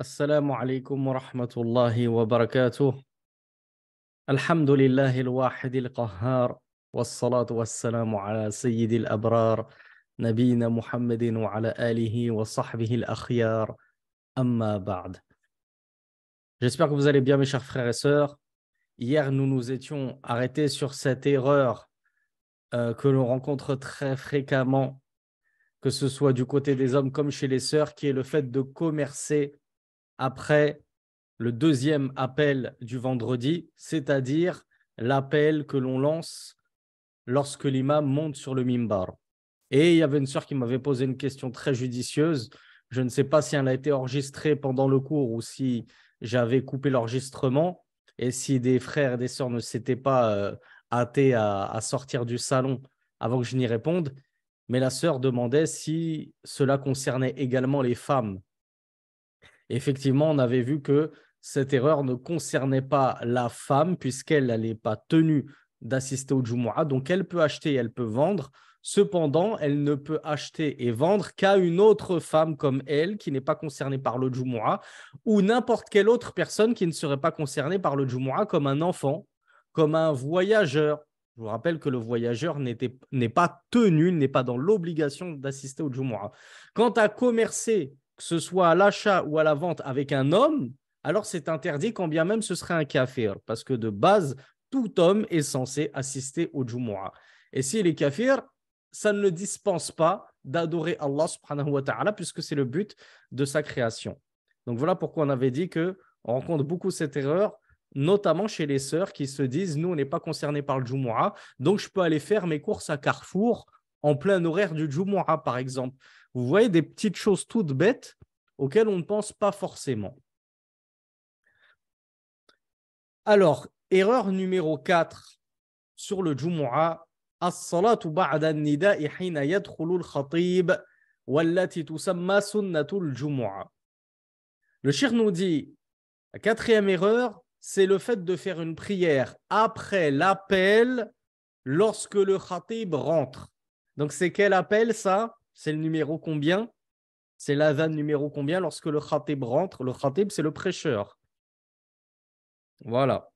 السلام عليكم ورحمة الله وبركاته الحمد لله الواحد القهار والصلاة والسلام على سيد الأبرار نبينا محمد وعلى آله وصحبه الأخيار أما بعد J'espère que vous allez bien mes chers frères et sœurs. Hier, nous nous étions arrêtés sur cette erreur euh, que l'on rencontre très fréquemment, que ce soit du côté des hommes comme chez les sœurs, qui est le fait de commercer après le deuxième appel du vendredi, c'est-à-dire l'appel que l'on lance lorsque l'imam monte sur le mimbar. Et il y avait une sœur qui m'avait posé une question très judicieuse. Je ne sais pas si elle a été enregistrée pendant le cours ou si j'avais coupé l'enregistrement et si des frères et des sœurs ne s'étaient pas euh, hâtés à, à, sortir du salon avant que je n'y réponde. Mais la sœur demandait si cela concernait également les femmes effectivement, on avait vu que cette erreur ne concernait pas la femme puisqu'elle n'est pas tenue d'assister au Jumu'ah. Donc, elle peut acheter, elle peut vendre. Cependant, elle ne peut acheter et vendre qu'à une autre femme comme elle qui n'est pas concernée par le Jumu'ah ou n'importe quelle autre personne qui ne serait pas concernée par le Jumu'ah comme un enfant, comme un voyageur. Je vous rappelle que le voyageur n'est pas tenu, n'est pas dans l'obligation d'assister au Jumu'ah. Quant à commercer que ce soit à l'achat ou à la vente avec un homme, alors c'est interdit quand bien même ce serait un kafir, parce que de base, tout homme est censé assister au Jumu'ah. Et s'il il est kafir, ça ne le dispense pas d'adorer Allah subhanahu wa ta'ala, puisque c'est le but de sa création. Donc voilà pourquoi on avait dit que on rencontre beaucoup cette erreur, notamment chez les sœurs qui se disent, nous, on n'est pas concernés par le Jumu'ah, donc je peux aller faire mes courses à Carrefour en plein horaire du Jumu'ah, par exemple. Vous voyez des petites choses toutes bêtes auxquelles on ne pense pas forcément. Alors, erreur numéro 4 sur le Jumu'ah, Le shir nous dit, la quatrième erreur, c'est le fait de faire une prière après l'appel lorsque le khatib rentre. Donc c'est quel appel ça c'est le numéro combien C'est l'Avan numéro combien lorsque le Khatib rentre Le Khatib, c'est le prêcheur. Voilà.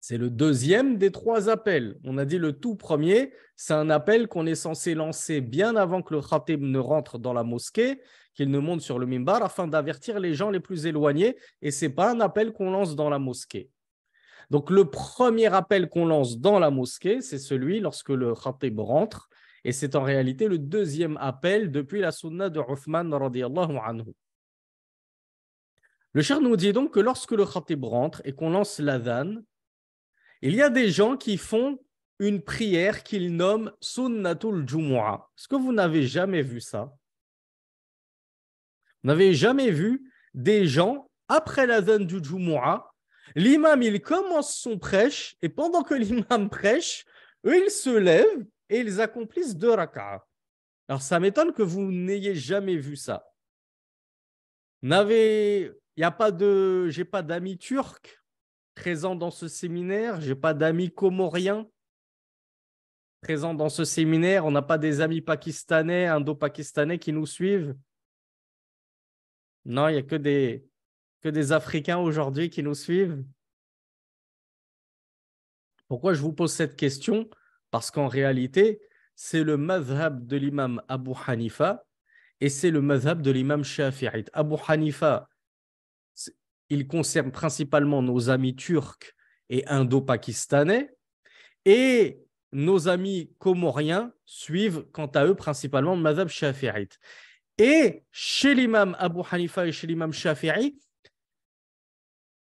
C'est le deuxième des trois appels. On a dit le tout premier, c'est un appel qu'on est censé lancer bien avant que le Khatib ne rentre dans la mosquée, qu'il ne monte sur le mimbar afin d'avertir les gens les plus éloignés. Et ce n'est pas un appel qu'on lance dans la mosquée. Donc le premier appel qu'on lance dans la mosquée, c'est celui lorsque le Khatib rentre et c'est en réalité le deuxième appel depuis la sunna de Uthman Le cher nous dit donc que lorsque le khatib rentre et qu'on lance l'adhan, il y a des gens qui font une prière qu'ils nomment sunnatul jumu'ah. Est-ce que vous n'avez jamais vu ça Vous n'avez jamais vu des gens, après l'adhan du jumu'ah, l'imam, il commence son prêche, et pendant que l'imam prêche, eux, ils se lèvent et ils accomplissent deux rak'a. Alors ça m'étonne que vous n'ayez jamais vu ça. N'avez, il a pas de, j'ai pas d'amis turcs présents dans ce séminaire, j'ai pas d'amis comoriens présents dans ce séminaire, on n'a pas des amis pakistanais, indo-pakistanais qui nous suivent. Non, il n'y a que des, que des Africains aujourd'hui qui nous suivent. Pourquoi je vous pose cette question parce qu'en réalité, c'est le mazhab de l'imam Abu Hanifa et c'est le mazhab de l'imam Shafi'it. Abu Hanifa, il concerne principalement nos amis turcs et indo-pakistanais et nos amis comoriens suivent quant à eux principalement le mazhab Shafi'it. Et chez l'imam Abu Hanifa et chez l'imam Shafi'i,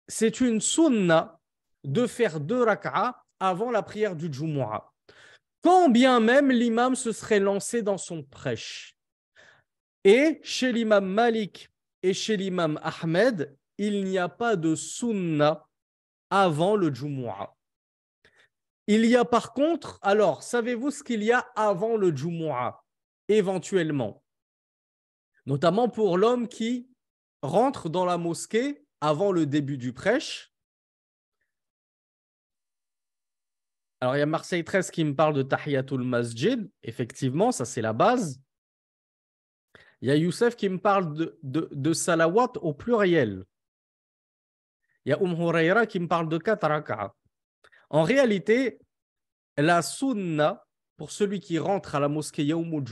c'est une sunna de faire deux rak'a avant la prière du Jumu'ah quand bien même l'imam se serait lancé dans son prêche. Et chez l'imam Malik et chez l'imam Ahmed, il n'y a pas de sunna avant le Jumu'ah. Il y a par contre, alors, savez-vous ce qu'il y a avant le Jumu'ah, éventuellement Notamment pour l'homme qui rentre dans la mosquée avant le début du prêche Alors, il y a Marseille 13 qui me parle de Tahiyatul Masjid. Effectivement, ça, c'est la base. Il y a Youssef qui me parle de, salawat au pluriel. Il y a Um qui me parle de Kataraka. En réalité, la sunna, pour celui qui rentre à la mosquée Yaoum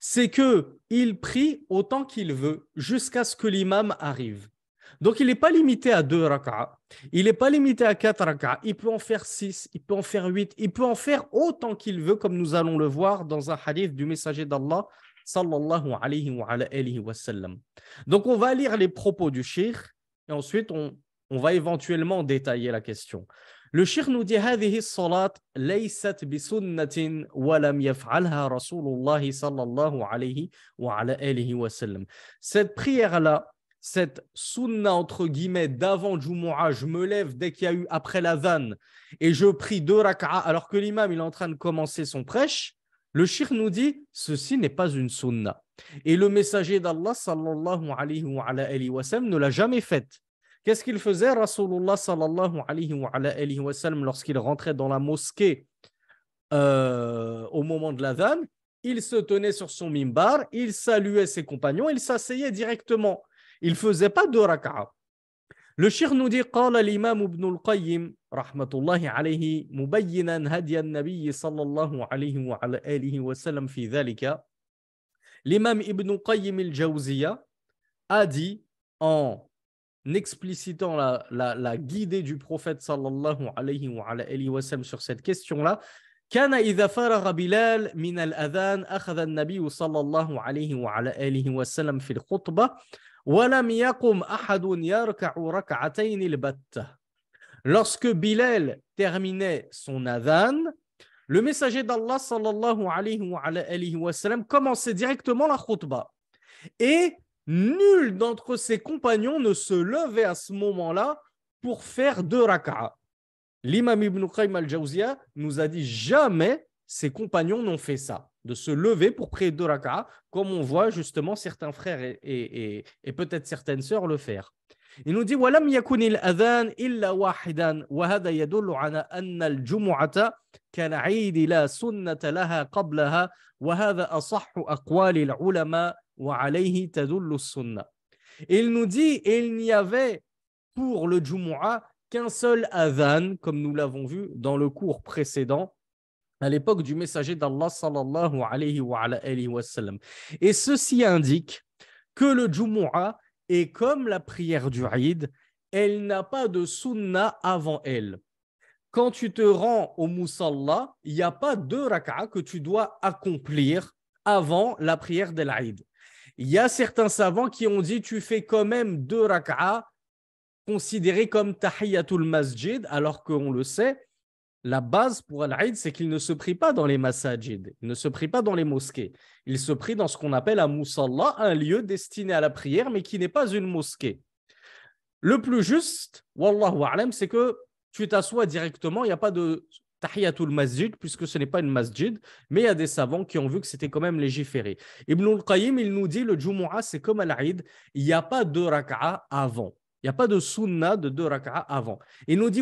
c'est que il prie autant qu'il veut jusqu'à ce que l'imam arrive. Donc, il n'est pas limité à deux raka'a. Il n'est pas limité à quatre raka'a. Il peut en faire six, il peut en faire huit, il peut en faire autant qu'il veut, comme nous allons le voir dans un hadith du messager d'Allah, sallallahu alayhi wa, sallam. Donc, on va lire les propos du shir et ensuite, on, va éventuellement détailler la question. Le shir nous dit هذه الصلاة ليست رسول الله Cette prière là cette sunna entre guillemets d'avant Jumu'ah, je me lève dès qu'il y a eu après la vanne et je prie deux rak'a alors que l'imam il est en train de commencer son prêche, le shir nous dit ceci n'est pas une sunna. Et le messager d'Allah sallallahu alayhi ne l'a jamais faite. Qu'est-ce qu'il faisait Rasulullah sallallahu alayhi lorsqu'il rentrait dans la mosquée euh, au moment de la vanne, il se tenait sur son mimbar, il saluait ses compagnons, il s'asseyait directement. il faisait pas deux rak'a. Le cheikh nous dit قال l'imam ibn al-Qayyim rahmatullah alayhi الله hadiy an-nabi sallallahu alayhi wa ala alihi wa sallam fi dhalika. L'imam Ibn Qayyim al-Jawziya a dit en explicitant la, la, la guidée du prophète sallallahu alayhi wa, ala alihi wa sallam sur cette question-là, كان إذا فرغ بلال من الأذان أخذ النبي صلى الله عليه وعلى آله وسلم في الخطبة Lorsque Bilal terminait son adhan, le messager d'Allah commençait directement la khutbah. Et nul d'entre ses compagnons ne se levait à ce moment-là pour faire deux rak'a. L'imam Ibn Qayyim al-Jawziya nous a dit jamais ses compagnons n'ont fait ça de se lever pour prier deux comme on voit justement certains frères et, et, et, et peut-être certaines sœurs le faire. Il nous dit ولم يكن الأذان إلا واحدا وهذا يدل على أن الجمعة كالعيد wa سنة لها قبلها وهذا ulama wa العلماء وعليه تدل السنة. Il nous dit il n'y avait pour le Jumu'ah qu'un seul adhan, comme nous l'avons vu dans le cours précédent, à l'époque du messager d'Allah sallallahu alayhi wa, sallam. Et ceci indique que le Jumu'ah est comme la prière du Eid, elle n'a pas de sunna avant elle. Quand tu te rends au Musalla, il n'y a pas de rak'a que tu dois accomplir avant la prière de l'Aïd. Il y a certains savants qui ont dit tu fais quand même deux rak'ahs considérés comme tahiyatul masjid, alors qu'on le sait, la base pour Al-Aïd, c'est qu'il ne se prie pas dans les masajid, il ne se prie pas dans les mosquées. Il se prie dans ce qu'on appelle un moussallah, un lieu destiné à la prière, mais qui n'est pas une mosquée. Le plus juste, wallahu a'lam, c'est que tu t'assois directement, il n'y a pas de tahiyatul masjid, puisque ce n'est pas une masjid, mais il y a des savants qui ont vu que c'était quand même légiféré. Ibn al-Qayyim, il nous dit, le Jumu'ah, c'est comme Al-Aïd, il n'y a pas de raqa' avant. Il n'y a pas de sunna de deux rak'a avant. Il nous dit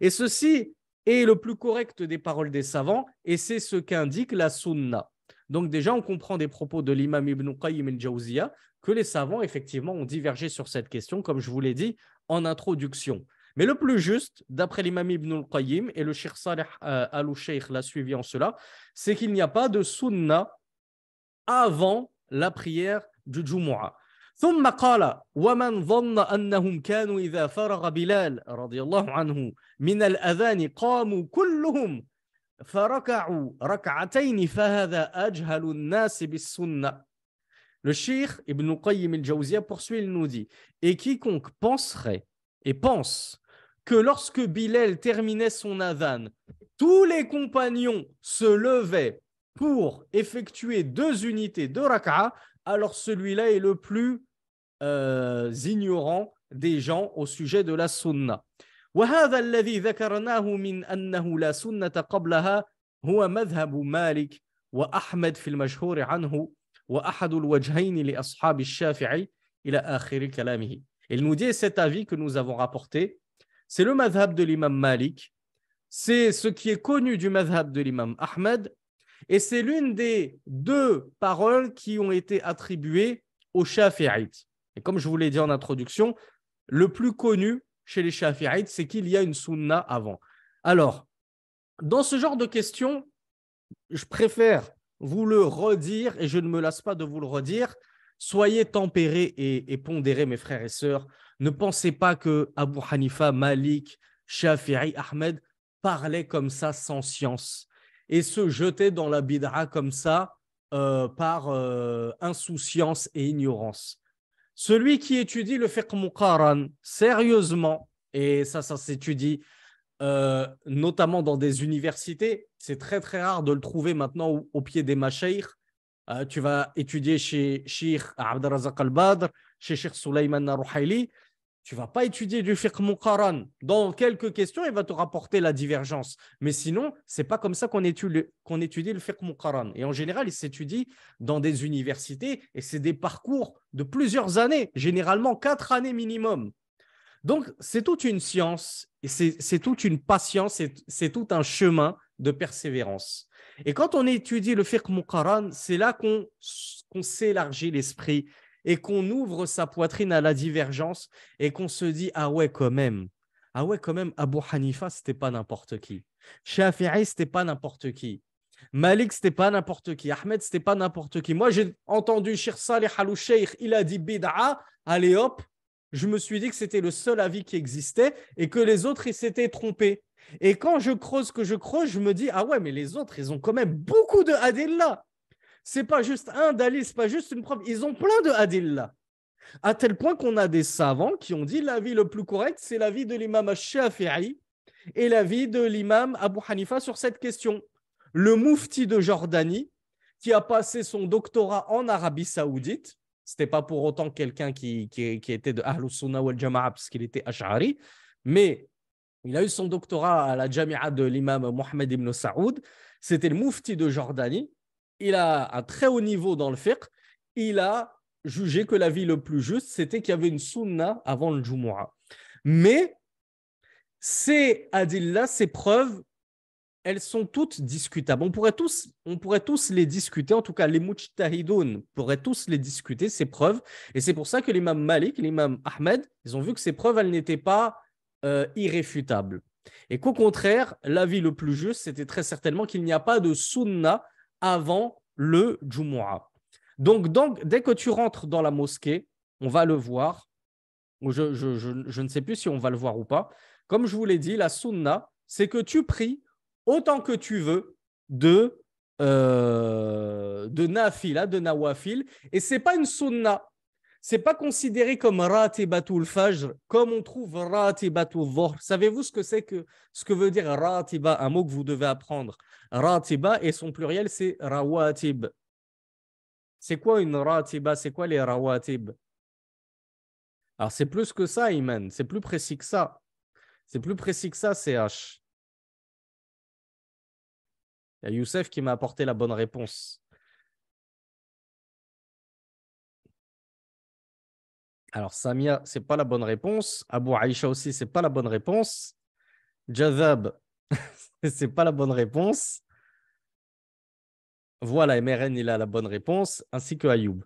Et ceci est le plus correct des paroles des savants et c'est ce qu'indique la sunna. Donc déjà, on comprend des propos de l'imam Ibn Qayyim al-Jawziya que les savants, effectivement, ont divergé sur cette question, comme je vous l'ai dit en introduction. Mais le plus juste, d'après l'imam Ibn al-Qayyim et le Shir Saleh euh, al-Sheikh l'a suivi en cela, c'est qu'il n'y a pas de sunna avant la prière du Jumu'ah. ثم قال ومن ظن أنهم كانوا إذا فرغ بلال رضي الله عنه من الأذان قاموا كلهم فركعوا ركعتين فهذا أجهل الناس بالسنة Le Cheikh Ibn Qayyim al-Jawziya poursuit, il nous dit Et quiconque penserait et pense que lorsque Bilal terminait son adhan, tous les compagnons se levaient pour effectuer deux unités de raka'a, alors celui-là est le plus euh, ignorant des gens au sujet de la sunna. Il nous dit cet avis que nous avons rapporté, c'est le madhab de l'imam Malik, c'est ce qui est connu du madhab de l'imam Ahmed et c'est l'une des deux paroles qui ont été attribuées aux Shafi'ites. Et comme je vous l'ai dit en introduction, le plus connu chez les Shafi'ites, c'est qu'il y a une sunna avant. Alors, dans ce genre de questions, je préfère vous le redire et je ne me lasse pas de vous le redire. Soyez tempérés et, pondérés, mes frères et sœurs. Ne pensez pas que Abu Hanifa, Malik, Shafi'i, Ahmed parlaient comme ça sans science et se jeter dans la bid'a comme ça euh, par euh, insouciance et ignorance. Celui qui étudie le fiqh muqaran sérieusement, et ça, ça s'étudie euh, notamment dans des universités, c'est très très rare de le trouver maintenant au, pied des machaïrs. tu vas étudier chez Sheikh Abdelrazak al-Badr, chez Sheikh Sulaiman al tu vas pas étudier du fiqh muqaran. Dans quelques questions, il va te rapporter la divergence. Mais sinon, c'est pas comme ça qu'on étudie, le fiqh muqaran. Et en général, il s'étudie dans des universités et c'est des parcours de plusieurs années, généralement quatre années minimum. Donc, c'est toute une science et c'est toute une patience, c'est tout un chemin de persévérance. Et quand on étudie le fiqh muqaran, c'est là qu'on s'élargit l'esprit, et qu'on ouvre sa poitrine à la divergence et qu'on se dit ah ouais quand même ah ouais quand même Abu Hanifa c'était pas n'importe qui Shafi'i c'était pas n'importe qui Malik c'était pas n'importe qui Ahmed c'était pas n'importe qui moi j'ai entendu Shir les al il a dit bid'a allez hop je me suis dit que c'était le seul avis qui existait et que les autres ils s'étaient trompés et quand je creuse que je creuse je me dis ah ouais mais les autres ils ont quand même beaucoup de hadillah. C'est pas juste un dalil, c'est pas juste une preuve. Ils ont plein de hadiths là. À tel point qu'on a des savants qui ont dit vie le plus correct, c'est vie de l'imam Shafi'i et vie de l'imam Abu Hanifa sur cette question. Le Mufti de Jordanie, qui a passé son doctorat en Arabie Saoudite, c'était pas pour autant quelqu'un qui, qui, était de Ahlus Sunnah wal Jama'a parce qu'il était Ash'ari, mais il a eu son doctorat à la Jami'a de l'imam Mohamed ibn Saoud. C'était le Mufti de Jordanie il a un très haut niveau dans le fiqh, il a jugé que l'avis le plus juste, c'était qu'il y avait une sunna avant le Jumu'ah. Mais ces adillas, ces preuves, elles sont toutes discutables. On pourrait tous, on pourrait tous les discuter, en tout cas les mujtahidoun pourraient tous les discuter, ces preuves. Et c'est pour ça que l'imam Malik, l'imam Ahmed, ils ont vu que ces preuves, elles n'étaient pas euh, irréfutables. Et qu'au contraire, l'avis le plus juste, c'était très certainement qu'il n'y a pas de sunna avant le Jumu'ah. Donc, donc, dès que tu rentres dans la mosquée, on va le voir. Je, je, ne sais plus si on va le voir ou pas. Comme je vous l'ai dit, la sunna, c'est que tu pries autant que tu veux de, euh, de nafila, de nawafil. Et ce n'est pas une sunna c'est pas considéré comme ratibatul comme on trouve ratibatul Savez-vous ce que c'est ce que veut dire ratiba, un mot que vous devez apprendre Ratiba et son pluriel c'est rawatib. C'est quoi une ratiba C'est quoi les rawatib Alors c'est plus que ça, Iman, c'est plus précis que ça. C'est plus précis que ça, CH. Il y a Youssef qui m'a apporté la bonne réponse. Alors, Samia, c'est pas la bonne réponse. Abu Aisha aussi, c'est pas la bonne réponse. Jazab, n'est pas la bonne réponse. Voilà, MRN, il a la bonne réponse, ainsi que Ayoub.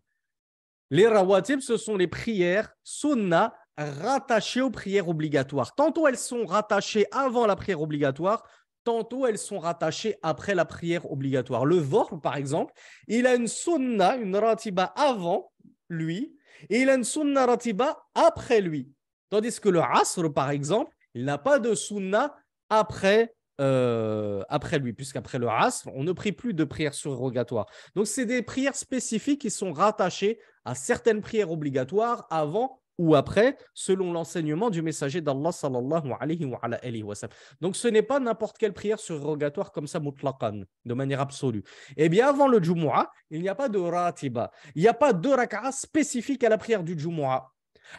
Les rawatib, ce sont les prières sunna rattachées aux prières obligatoires. Tantôt elles sont rattachées avant la prière obligatoire, tantôt elles sont rattachées après la prière obligatoire. Le vor, par exemple, il a une sunna, une ratiba avant lui, et il a une sunna ratiba après lui. Tandis que le asr, par exemple, il n'a pas de sunna après, euh, après lui, puisqu'après le asr, on ne prie plus de prières surrogatoires. Donc, c'est des prières spécifiques qui sont rattachées à certaines prières obligatoires avant ou après, selon l'enseignement du messager d'Allah sallallahu alayhi wa, sallam. Donc ce n'est pas n'importe quelle prière surrogatoire comme ça, mutlaqan, de manière absolue. Eh bien, avant le Jumu'ah, il n'y a pas de ratiba, il n'y a pas de raka'a spécifique à la prière du Jumu'ah.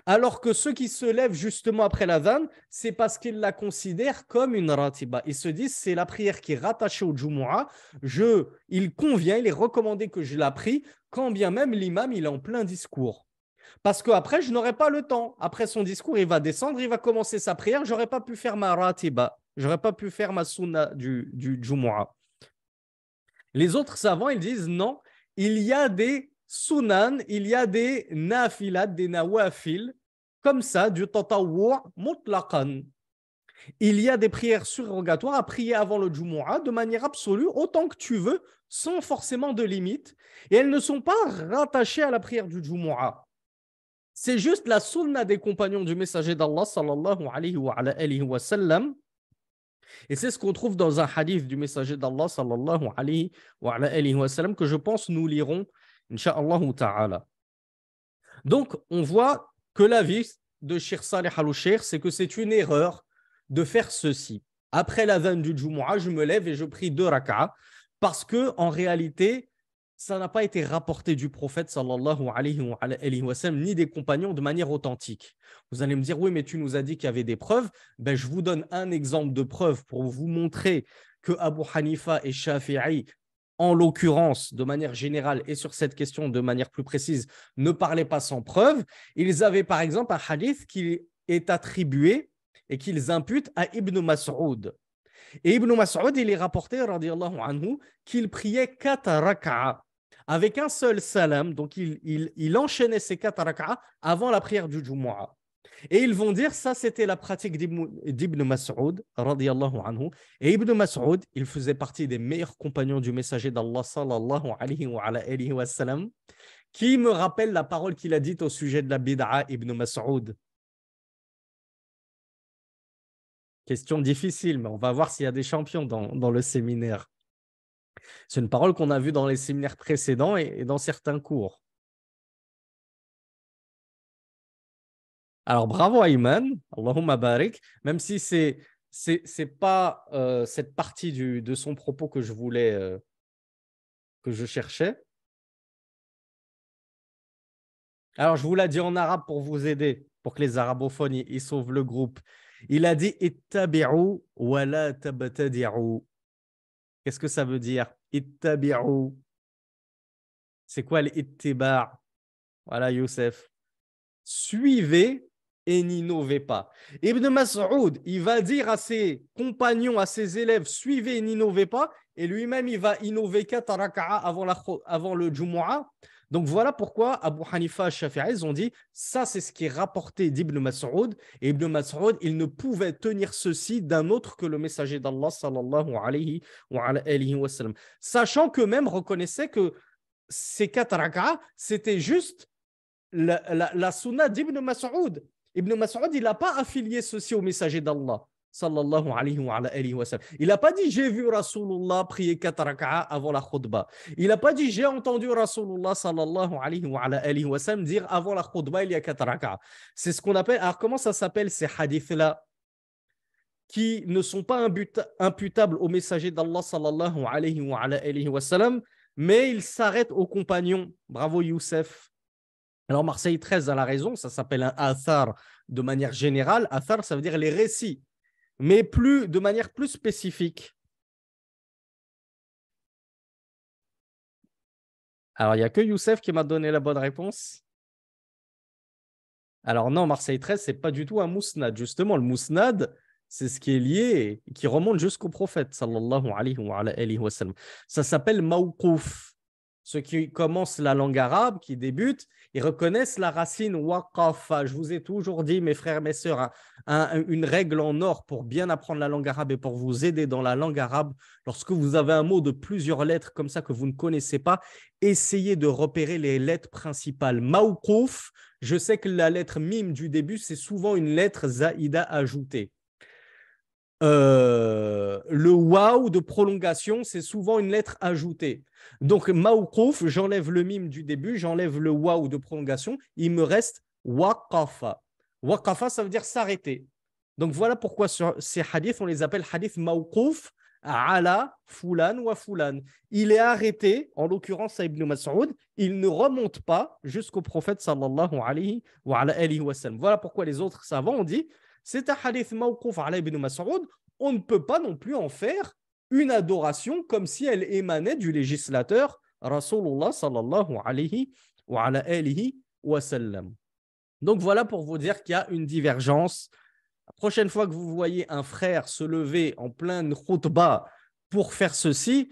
Alors que ceux qui se lèvent justement après la vanne, c'est parce qu'ils la considèrent comme une ratiba. Ils se disent, c'est la prière qui est rattachée au Jumu'ah, je, il convient, il est recommandé que je la prie, quand bien même l'imam, il est en plein discours. Parce qu'après, je n'aurai pas le temps. Après son discours, il va descendre, il va commencer sa prière. J'aurais pas pu faire ma ratiba. J'aurais pas pu faire ma sunna du, du Jumu'ah. Les autres savants, ils disent non, il y a des sunan, il y a des nafilat, des nawafil, comme ça, du tatawwu' mutlaqan. Il y a des prières surrogatoires à prier avant le Jumu'ah de manière absolue, autant que tu veux, sans forcément de limite. Et elles ne sont pas rattachées à la prière du Jumu'ah. C'est juste la sunna des compagnons du messager d'Allah sallallahu alayhi wa, sallam. Et c'est ce qu'on trouve dans un hadith du messager d'Allah sallallahu alayhi wa, sallam que je pense nous lirons, incha'Allah ta'ala. Donc, on voit que l'avis de Shir Saleh al c'est que c'est une erreur de faire ceci. Après la veine du Jumu'ah, je me lève et je prie deux raka parce que en réalité, ça n'a pas été rapporté du prophète alayhi wa ni des compagnons de manière authentique. Vous allez me dire, oui, mais tu nous as dit qu'il y avait des preuves. Ben, je vous donne un exemple de preuve pour vous montrer que Abu Hanifa et Shafi'i, en l'occurrence, de manière générale et sur cette question de manière plus précise, ne parlaient pas sans preuve. Ils avaient par exemple un hadith qui est attribué et qu'ils imputent à Ibn Mas'ud. Et Ibn Mas'ud, il est rapporté, anhu, qu'il priait 4 avec un seul salam. Donc, il, enchaînait ses quatre avant la prière du Jumu'ah. Et ils vont dire, ça c'était la pratique d'Ibn Mas'ud, anhu. Et Ibn Mas'ud, il faisait partie des meilleurs compagnons du messager d'Allah, qui me rappelle la parole qu'il a dite au sujet de la bid'a Ibn Mas'ud. Question difficile, mais on va voir s'il y a des champions dans le séminaire. C'est une parole qu'on a vue dans les séminaires précédents et, dans certains cours. Alors bravo Ayman, Allahumma barik, même si c'est n'est pas euh, cette partie de son propos que je voulais euh, que je cherchais. Alors je vous l'ai dit en arabe pour vous aider, pour que les arabophones ils, sauvent le groupe. Il a dit ittabi'u wa la tabtadi'u. Qu'est-ce que ça veut dire Ittabi'u. C'est quoi l'ittibar Voilà, Youssef. Suivez et n'innovez pas. Ibn Mas'ud, il va dire à ses compagnons, à ses élèves, suivez et n'innovez pas. Et lui-même, il va innover 4 avant, avant le Jumu'ah donc voilà pourquoi Abu Hanifa et Shafi'ez ont dit ça, c'est ce qui est rapporté d'Ibn Mas'ud. Et Ibn Mas'ud, il ne pouvait tenir ceci d'un autre que le messager d'Allah, sallallahu alayhi wa, sallam. Sachant qu'eux-mêmes reconnaissaient que ces quatre rak'ah, c'était juste la, la, la sunna d'Ibn Mas'ud. Ibn Mas'ud, il n'a pas affilié ceci au messager d'Allah. Il n'a pas dit j'ai vu Rasulullah prier 4 avant la khutbah. Il n'a pas dit j'ai entendu Rasulullah sallallahu alayhi wa, alayhi wa sallam dire avant la khutbah il y a 4 C'est ce qu'on appelle, alors comment ça s'appelle ces hadiths-là qui ne sont pas imputables au messager d'Allah sallallahu alayhi wa, alayhi wa sallam, mais ils s'arrêtent aux compagnons. Bravo Youssef. Alors Marseille 13 a la raison, ça s'appelle un athar de manière générale. Athar, ça veut dire les récits mais plus, de manière plus spécifique. Alors, il n'y a que Youssef qui m'a donné la bonne réponse. Alors non, Marseille 13, c'est pas du tout un mousnad. Justement, le mousnad, c'est ce qui est lié, qui remonte jusqu'au prophète, sallallahu Ça s'appelle mawqouf. Ceux qui commencent la langue arabe, qui débutent, ils reconnaissent la racine waqafa. Je vous ai toujours dit, mes frères, mes sœurs, hein, une règle en or pour bien apprendre la langue arabe et pour vous aider dans la langue arabe. Lorsque vous avez un mot de plusieurs lettres comme ça que vous ne connaissez pas, essayez de repérer les lettres principales. Maoukouf », je sais que la lettre mime du début, c'est souvent une lettre zaïda ajoutée. Euh, le waouh de prolongation, c'est souvent une lettre ajoutée. Donc, maoukouf, j'enlève le mime du début, j'enlève le waouh de prolongation, il me reste waqafa. Waqafa, ça veut dire s'arrêter. Donc, voilà pourquoi ces hadiths, on les appelle hadith maoukouf ala fulan wa fulan. Il est arrêté, en l'occurrence à Ibn Mas'ud, il ne remonte pas jusqu'au prophète sallallahu alayhi wa, alayhi wa sallam. Voilà pourquoi les autres savants ont dit c'est un hadith mawkouf à ibn Mas'ud. On ne peut pas non plus en faire une adoration comme si elle émanait du législateur Rasulullah sallallahu alayhi wa ala wa sallam. Donc voilà pour vous dire qu'il y a une divergence. La prochaine fois que vous voyez un frère se lever en pleine bas pour faire ceci,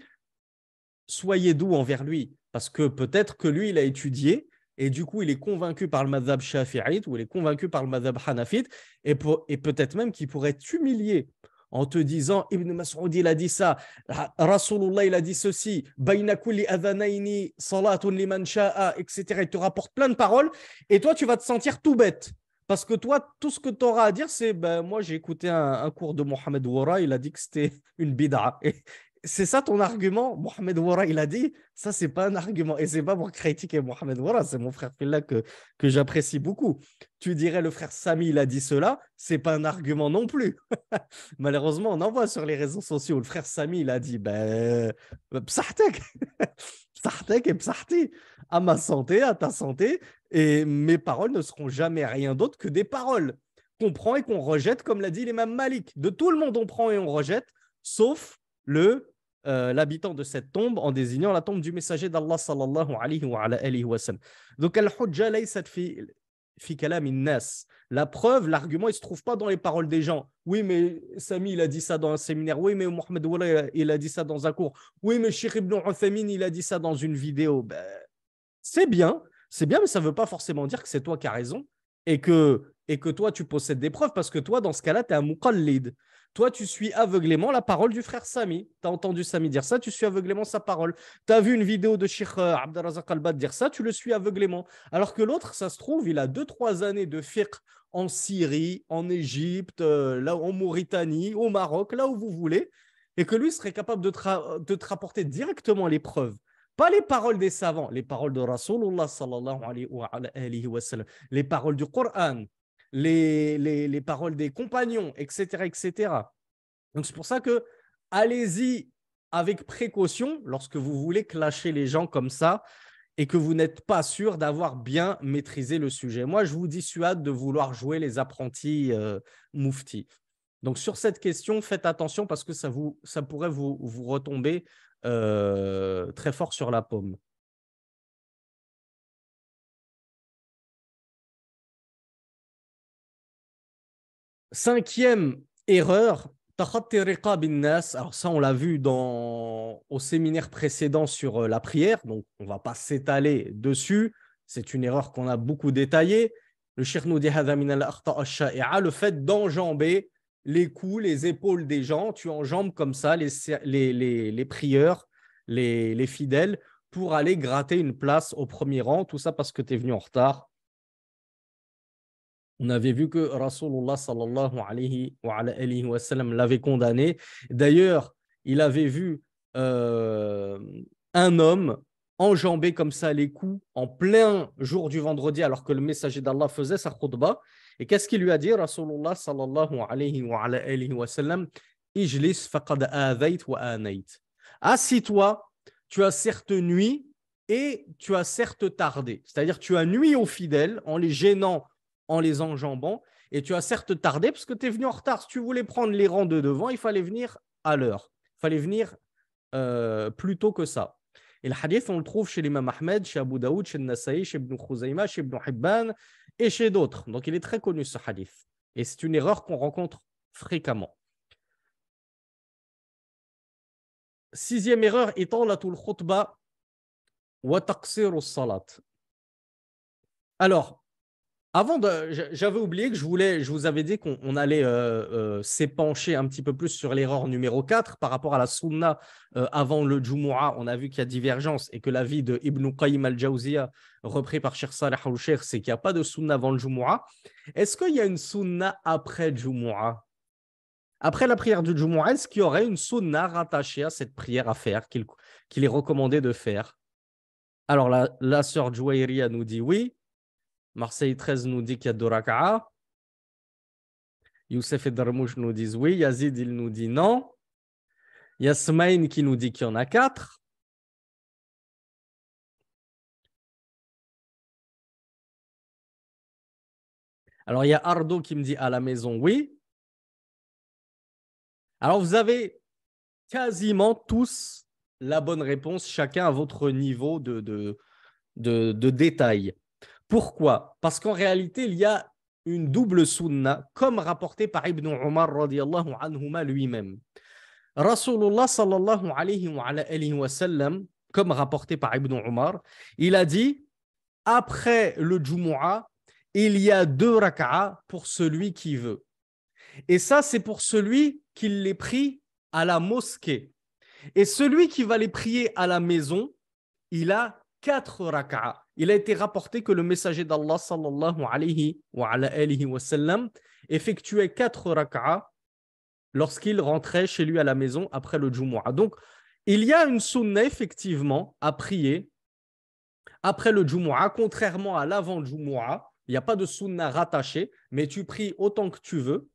soyez doux envers lui, parce que peut-être que lui, il a étudié, et du coup il est convaincu par le mazhab shafi'ite ou il est convaincu par le mazhab hanafite, et, et peut-être même qu'il pourrait t'humilier en te disant Ibn mas'oudi il a dit ça, Rasulullah il a dit ceci, adhanaini salatun liman sha'a, etc. Il te rapporte plein de paroles et toi tu vas te sentir tout bête. Parce que toi, tout ce que tu auras à dire, c'est ben, moi j'ai écouté un, cours de Mohamed Wara, il a dit que c'était une bid'a. Et, c'est ça ton argument Mohamed Wara, il a dit, ça, c'est pas un argument. Et c'est pas pour critiquer Mohamed Wara, c'est mon frère là que, que j'apprécie beaucoup. Tu dirais, le frère Sami, il a dit cela, c'est pas un argument non plus. Malheureusement, on en voit sur les réseaux sociaux. Le frère Sami, il a dit, ben, euh, psahtek, et psahti, à ma santé, à ta santé, et mes paroles ne seront jamais rien d'autre que des paroles qu'on prend et qu'on rejette, comme l'a dit l'imam Malik. De tout le monde, on prend et on rejette, sauf le euh, l'habitant de cette tombe en désignant la tombe du messager d'Allah sallallahu alayhi wa, Donc La preuve, l'argument, il se trouve pas dans les paroles des gens. Oui, mais Sami, il a dit ça dans un séminaire. Oui, mais Mohamed Wallah, il a dit ça dans un cours. Oui, mais Sheikh Ibn il a dit ça dans une vidéo. Ben, c'est bien, c'est bien, mais ça veut pas forcément dire que c'est toi qui as raison et que et que toi, tu possèdes des preuves, parce que toi, dans ce cas-là, tu es un muqallid. Toi, tu suis aveuglément la parole du frère Sami. Tu as entendu Sami dire ça, tu suis aveuglément sa parole. Tu as vu une vidéo de Sheikh euh, Abdelazak Al-Bad dire ça, tu le suis aveuglément. Alors que l'autre, ça se trouve, il a deux, trois années de fiqh en Syrie, en Égypte, euh, là, en Mauritanie, au Maroc, là où vous voulez, et que lui serait capable de te, rapporter directement les preuves pas les paroles des savants, les paroles de Rasulullah sallallahu alayhi wa les paroles du Coran, les, les, paroles des compagnons, etc. etc. Donc c'est pour ça que allez-y avec précaution lorsque vous voulez clasher les gens comme ça et que vous n'êtes pas sûr d'avoir bien maîtrisé le sujet. Moi, je vous dissuade de vouloir jouer les apprentis euh, Donc sur cette question, faites attention parce que ça, vous, ça pourrait vous, retomber euh, très fort sur la paume. Cinquième erreur, alors ça, on l'a vu dans, au séminaire précédent sur euh, la prière, donc on ne va pas s'étaler dessus. C'est une erreur qu'on a beaucoup détaillée. Le le fait d'enjamber les coups, les épaules des gens. Tu enjambes comme ça les, prieurs, les, les fidèles, pour aller gratter une place au premier rang. Tout ça parce que tu es venu en retard on avait vu que Rasulullah sallallahu alayhi wa, wa sallam l'avait condamné. D'ailleurs, il avait vu euh, un homme enjambé comme ça les coups en plein jour du vendredi alors que le messager d'Allah faisait sa khutbah. Et qu'est-ce qu'il lui a dit Rasulullah sallallahu alayhi wa, alayhi wa sallam Ijlis faqad wa anait. Assis-toi, tu as certes nuit et tu as certes tardé. C'est-à-dire tu as nuit aux fidèles en les gênant en les enjambant. Et tu as certes tardé parce que tu es venu en retard. Si tu voulais prendre les rangs de devant, il fallait venir à l'heure. Il fallait venir euh, plus tôt que ça. Et le hadith, on le trouve chez l'imam Ahmed, chez Abu Daoud, chez Nasa'i, chez Ibn Khuzaima, chez Ibn Hibban et chez d'autres. Donc il est très connu ce hadith. Et c'est une erreur qu'on rencontre fréquemment. Sixième erreur étant la khutba wa taqsir salat. Alors, avant de, j'avais oublié que je voulais, je vous avais dit qu'on allait euh, euh, s'épancher un petit peu plus sur l'erreur numéro 4 par rapport à la sunna euh, avant le Jumu'ah. On a vu qu'il y a divergence et que l'avis de Ibn Qayyim al-Jawziya, repris par Sheikh Salah al-Sheikh, c'est qu'il n'y a pas de sunna avant le Jumu'ah. Est-ce qu'il y a une sunna après Jumu'ah Après la prière du Jumu'ah, est-ce qu'il y aurait une sunna rattachée à cette prière à faire, qu'il est recommandé de faire Alors la, la sœur Jouairia nous dit oui. Marseille 13 nous dit qu'il y a deux Youssef et Darmouche nous disent oui. Yazid, il nous dit non. Il qui nous dit qu'il y en a quatre. Alors, il y a Ardo qui me dit à la maison oui. Alors, vous avez quasiment tous la bonne réponse, chacun à votre niveau de détail. Pourquoi Parce qu'en réalité, il y a une double sunna, comme rapporté par Ibn Omar radiallahu anhuma lui-même. Rasulullah sallallahu alayhi wa, sallam, comme rapporté par Ibn Omar, il a dit après le Jumu'ah, il y a deux raka'ah pour celui qui veut. Et ça, c'est pour celui qui les prie à la mosquée. Et celui qui va les prier à la maison, il a quatre raka'ah il a été rapporté que le messager d'Allah sallallahu alayhi wa, wa sallam, effectuait quatre rak'a lorsqu'il rentrait chez lui à la maison après le Jumu'ah. Donc, il y a une sunna effectivement à prier après le Jumu'ah, contrairement à l'avant Jumu'ah. Il n'y a pas de sunna rattachée, mais tu pries autant que tu veux.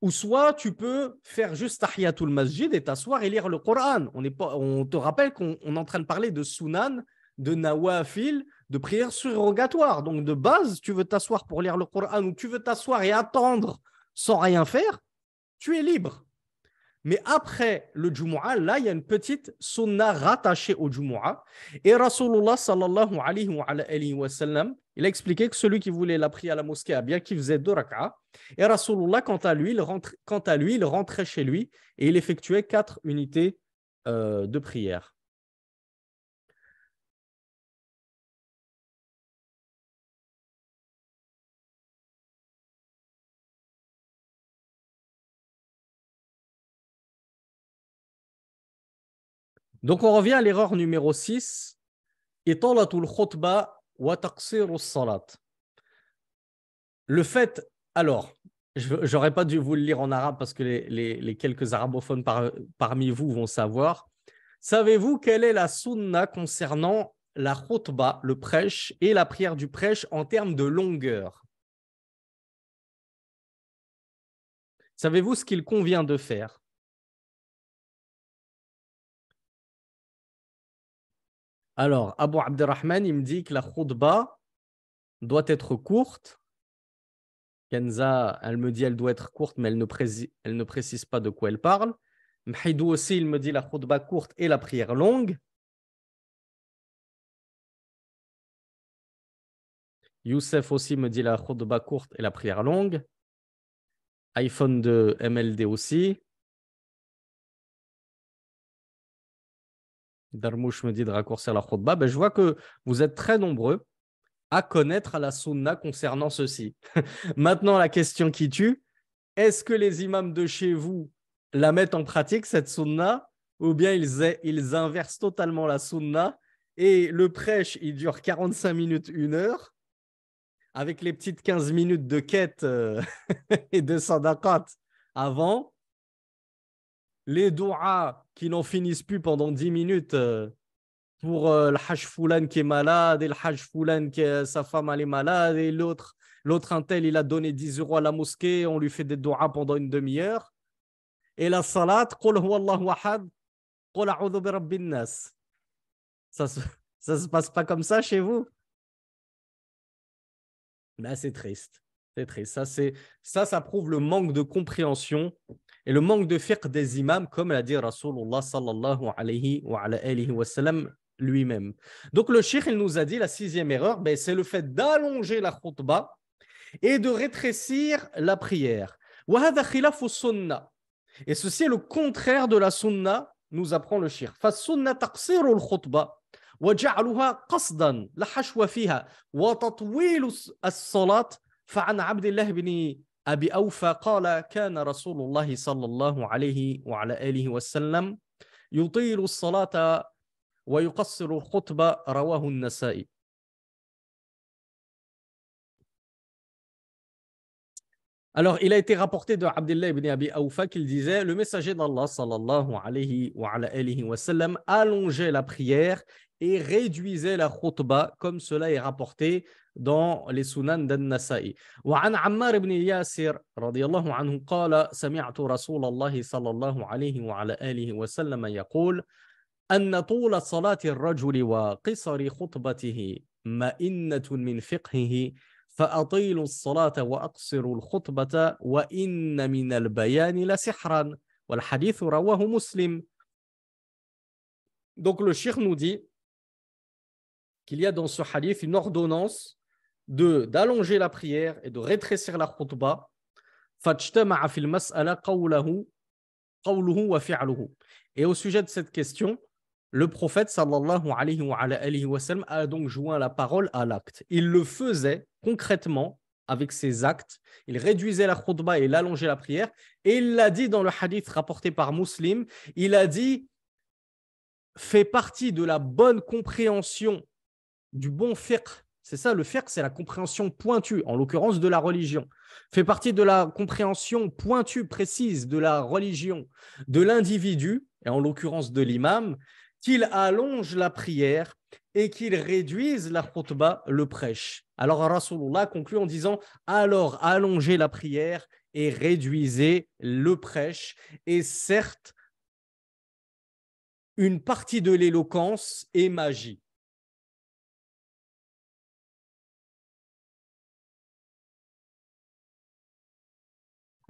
Ou soit tu peux faire juste Tahiyatul Masjid et t'asseoir et lire le Coran. On, te rappelle qu'on est en train de parler de Sunan de nawafil, de prière surrogatoire. Donc de base, tu veux t'asseoir pour lire le Coran ou tu veux t'asseoir et attendre sans rien faire, tu es libre. Mais après le Jumu'ah, là, il y a une petite sunna rattachée au Jumu'ah. Et Rasulullah sallallahu alayhi wa, sallam, il a expliqué que celui qui voulait la prière à la mosquée, bien qu'il faisait deux rak'a, et Rasulullah, quant à, lui, il quant à lui, il rentrait chez lui et il effectuait quatre unités euh, de prière. Donc on revient à l'erreur numéro 6, Le fait, alors, j'aurais pas dû vous le lire en arabe parce que les, quelques arabophones parmi vous vont savoir. Savez-vous quelle est la sunna concernant la khutba, le prêche, et la prière du prêche en termes de longueur Savez-vous ce qu'il convient de faire Alors, Abu Abderrahman, il me dit que la khutba doit être courte. Kenza, elle me dit elle doit être courte, mais elle ne, précise, elle ne précise pas de quoi elle parle. Mhidou aussi, il me dit la khutba courte et la prière longue. Youssef aussi me dit la khutba courte et la prière longue. iPhone de MLD aussi. Darmouche me dit de raccourcir la khutba. Ben, je vois que vous êtes très nombreux à connaître la sunna concernant ceci. Maintenant, la question qui tue, est-ce que les imams de chez vous la mettent en pratique, cette sunna, ou bien ils, ils inversent totalement la sunna et le prêche, il dure 45 minutes, une heure, avec les petites 15 minutes de quête euh, et de sadaqat avant, les douas qui n'en finissent plus pendant 10 minutes euh, pour euh, le hajj foulan qui est malade et le hajj foulan qui sa femme elle est malade et l'autre l'autre un il a donné 10 euros à la mosquée on lui fait des douas pendant une demi-heure et la salat qul ça se, se passe pas comme ça chez vous ben, c'est triste c'est triste ça c'est ça ça prouve le manque de compréhension et le manque de fiqh des imams, comme l'a dit Rasulullah sallallahu alayhi wa, alayhi wa sallam lui-même. Donc le cheikh, il nous a dit la sixième erreur, ben, c'est le fait d'allonger la khutbah et de rétrécir la prière. Et ceci est le contraire de la sunna, nous apprend le cheikh. فَالسُنَّةَ تَقْصِيرُ الْخُطْبَةِ وجعلها قصدا لا حشو فيها وتطويل الصلاة فعن عبد الله بن أبي أوفى قال كان رسول الله صلى الله عليه وعلى آله وسلم يطيل الصلاة ويقصر الخطبة رواه النسائي Alors, il a été rapporté de Abdullah ibn Abi Aoufa qu'il disait Le messager d'Allah sallallahu alayhi wa, alayhi wa sallam allongeait la prière et réduisait la khutbah comme cela est rapporté dans les sunan d'An-Nasa'i. وعن عمار بن ياسر رضي الله عنه قال سمعت رسول الله صلى الله عليه وعلى آله وسلم يقول أن طول صلاة الرجل وقصر خطبته مئنة من فقهه فأطيلوا الصلاة وأقصروا الخطبة وإن من البيان لسحرا والحديث رواه مسلم Donc le shir nous dit qu'il y a dans ce hadith une ordonnance de d'allonger la prière et de rétrécir la khutbah. Et au sujet de cette question, le prophète alayhi wa, a donc joint la parole à l'acte. Il le faisait concrètement avec ses actes. Il réduisait la khutbah et il allongeait la prière. Et il l'a dit dans le hadith rapporté par Muslim, il a dit « fait partie de la bonne compréhension du bon fiqh. C'est ça, le fiqh, c'est la compréhension pointue, en l'occurrence de la religion. Fait partie de la compréhension pointue, précise de la religion, de l'individu, et en l'occurrence de l'imam, qu'il allonge la prière et qu'il réduise la khutbah, le prêche. Alors Rasulullah conclut en disant Alors allongez la prière et réduisez le prêche. Et certes, une partie de l'éloquence est magie.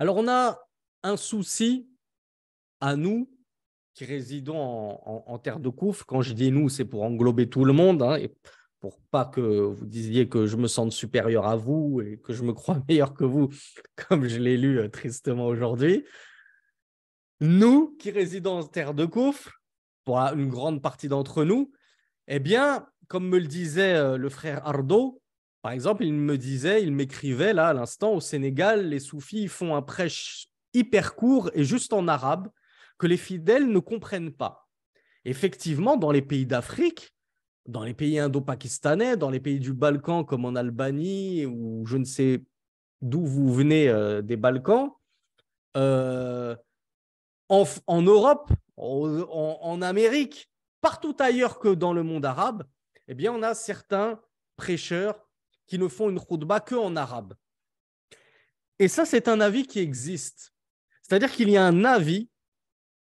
Alors, on a un souci à nous qui résidons en, terre de Kouf. Quand je dis nous, c'est pour englober tout le monde hein, et pour pas que vous disiez que je me sente supérieur à vous et que je me crois meilleur que vous, comme je l'ai lu euh, tristement aujourd'hui. Nous qui résidons en terre de Kouf, pour une grande partie d'entre nous, eh bien, comme me le disait euh, le frère Ardo, par exemple, il me disait, il m'écrivait là à l'instant, au Sénégal, les soufis font un prêche hyper court et juste en arabe que les fidèles ne comprennent pas. Effectivement, dans les pays d'Afrique, dans les pays indo-pakistanais, dans les pays du Balkan comme en Albanie ou je ne sais d'où vous venez euh, des Balkans, euh, en, Europe, en, en Amérique, partout ailleurs que dans le monde arabe, eh bien, on a certains prêcheurs qui ne font une khutbah que en arabe. Et ça, c'est un avis qui existe. C'est-à-dire qu'il y a un avis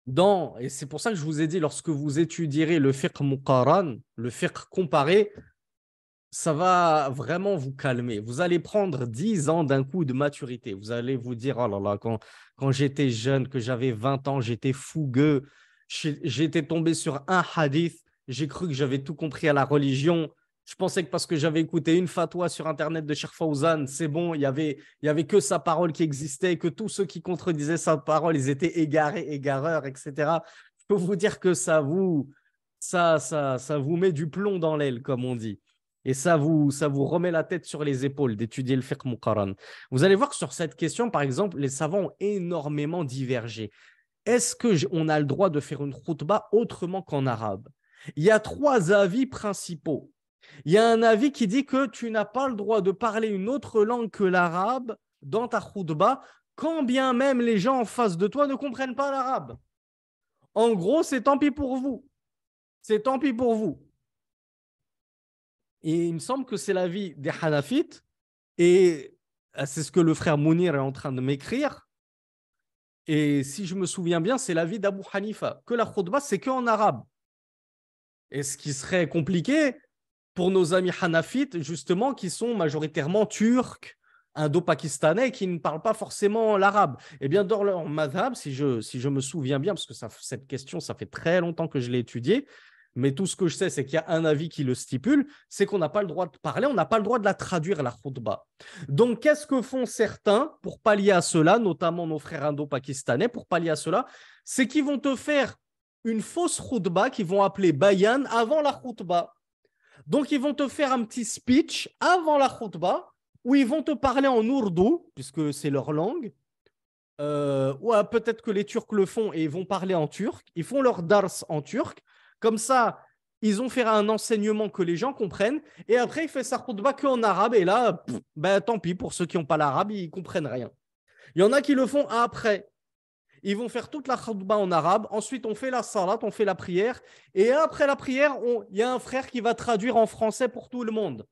dans, et c'est pour ça que je vous ai dit, lorsque vous étudierez le fiqh muqaran, le fiqh comparé, ça va vraiment vous calmer. Vous allez prendre 10 ans d'un coup de maturité. Vous allez vous dire, oh là là, quand, quand j'étais jeune, que j'avais 20 ans, j'étais fougueux, j'étais tombé sur un hadith, j'ai cru que j'avais tout compris à la religion, je pensais que parce que j'avais écouté une fatwa sur Internet de Fawzan, c'est bon, il n'y avait, y avait que sa parole qui existait que tous ceux qui contredisaient sa parole, ils étaient égarés, égareurs, etc. Je peux vous dire que ça vous, ça, ça, vous met du plomb dans l'aile, comme on dit. Et ça vous, ça vous remet la tête sur les épaules d'étudier le fiqh muqaran. Vous allez voir que sur cette question, par exemple, les savants ont énormément divergé. Est-ce qu'on a le droit de faire une khutba autrement qu'en arabe Il y a trois avis principaux il y a un avis qui dit que tu n'as pas le droit de parler une autre langue que l'arabe dans ta khutba, quand bien même les gens en face de toi ne comprennent pas l'arabe. En gros, c'est tant pis pour vous. C'est tant pis pour vous. Et il me semble que c'est l'avis des Hanafites, et euh, c'est ce que le frère Mounir est en train de m'écrire. Et si je me souviens bien, c'est l'avis d'Abu Hanifa, que la khutba, c'est qu'en arabe. Et ce qui serait compliqué, pour nos amis hanafites, justement, qui sont majoritairement turcs, indo-pakistanais, qui ne parlent pas forcément l'arabe. Eh bien, dans leur madhab, si je, si je me souviens bien, parce que cette question, ça fait très longtemps que je l'ai étudiée, mais tout ce que je sais, c'est qu'il y a un avis qui le stipule, c'est qu'on n'a pas le droit de parler, on n'a pas le droit de la traduire, la khutba. Donc, qu'est-ce que font certains pour pallier à cela, notamment nos frères indo-pakistanais, pour pallier à cela C'est qu'ils vont te faire une fausse khutba qu'ils vont appeler bayan avant la khutba. Donc, ils vont te faire un petit speech avant la khutba où ils vont te parler en ourdou, puisque c'est leur langue. Euh, ou peut-être que les Turcs le font et ils vont parler en turc. Ils font leur dars en turc. Comme ça, ils ont fait un enseignement que les gens comprennent. Et après, ils font sa khutba qu'en arabe. Et là, ben, tant pis, pour ceux qui n'ont pas l'arabe, ils comprennent rien. Il y en a qui le font après. Ils vont faire toute la khutba en arabe. Ensuite, on fait la salat, on fait la prière. Et après la prière, il y a un frère qui va traduire en français pour tout le monde.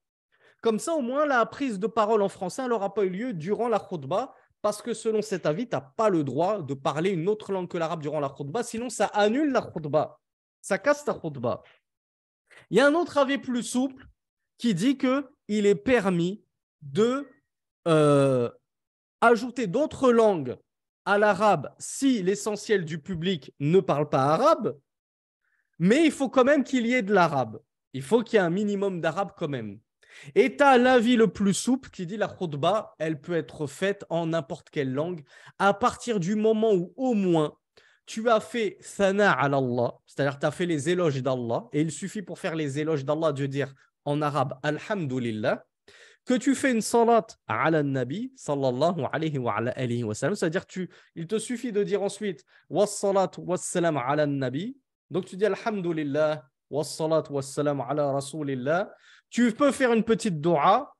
Comme ça, au moins, la prise de parole en français n'aura pas eu lieu durant la khutba. Parce que selon cet avis, tu n'as pas le droit de parler une autre langue que l'arabe durant la khutba. Sinon, ça annule la khutba. Ça casse la khutba. Il y a un autre avis plus souple qui dit que il est permis de euh, ajouter d'autres langues à l'arabe si l'essentiel du public ne parle pas arabe, mais il faut quand même qu'il y ait de l'arabe. Il faut qu'il y ait un minimum d'arabe quand même. Et tu as l'avis le plus souple qui dit la khutba, elle peut être faite en n'importe quelle langue à partir du moment où au moins tu as fait sana al Allah, c'est-à-dire tu as fait les éloges d'Allah, et il suffit pour faire les éloges d'Allah de dire en arabe Alhamdulillah, que tu fais une salat ala nabi sallallahu alayhi wa, alayhi wa sallam, c'est-à-dire tu, il te suffit de dire ensuite wa salat wa salam ala nabi, donc tu dis alhamdulillah wa salat wa salam ala rasulillah, tu peux faire une petite dua,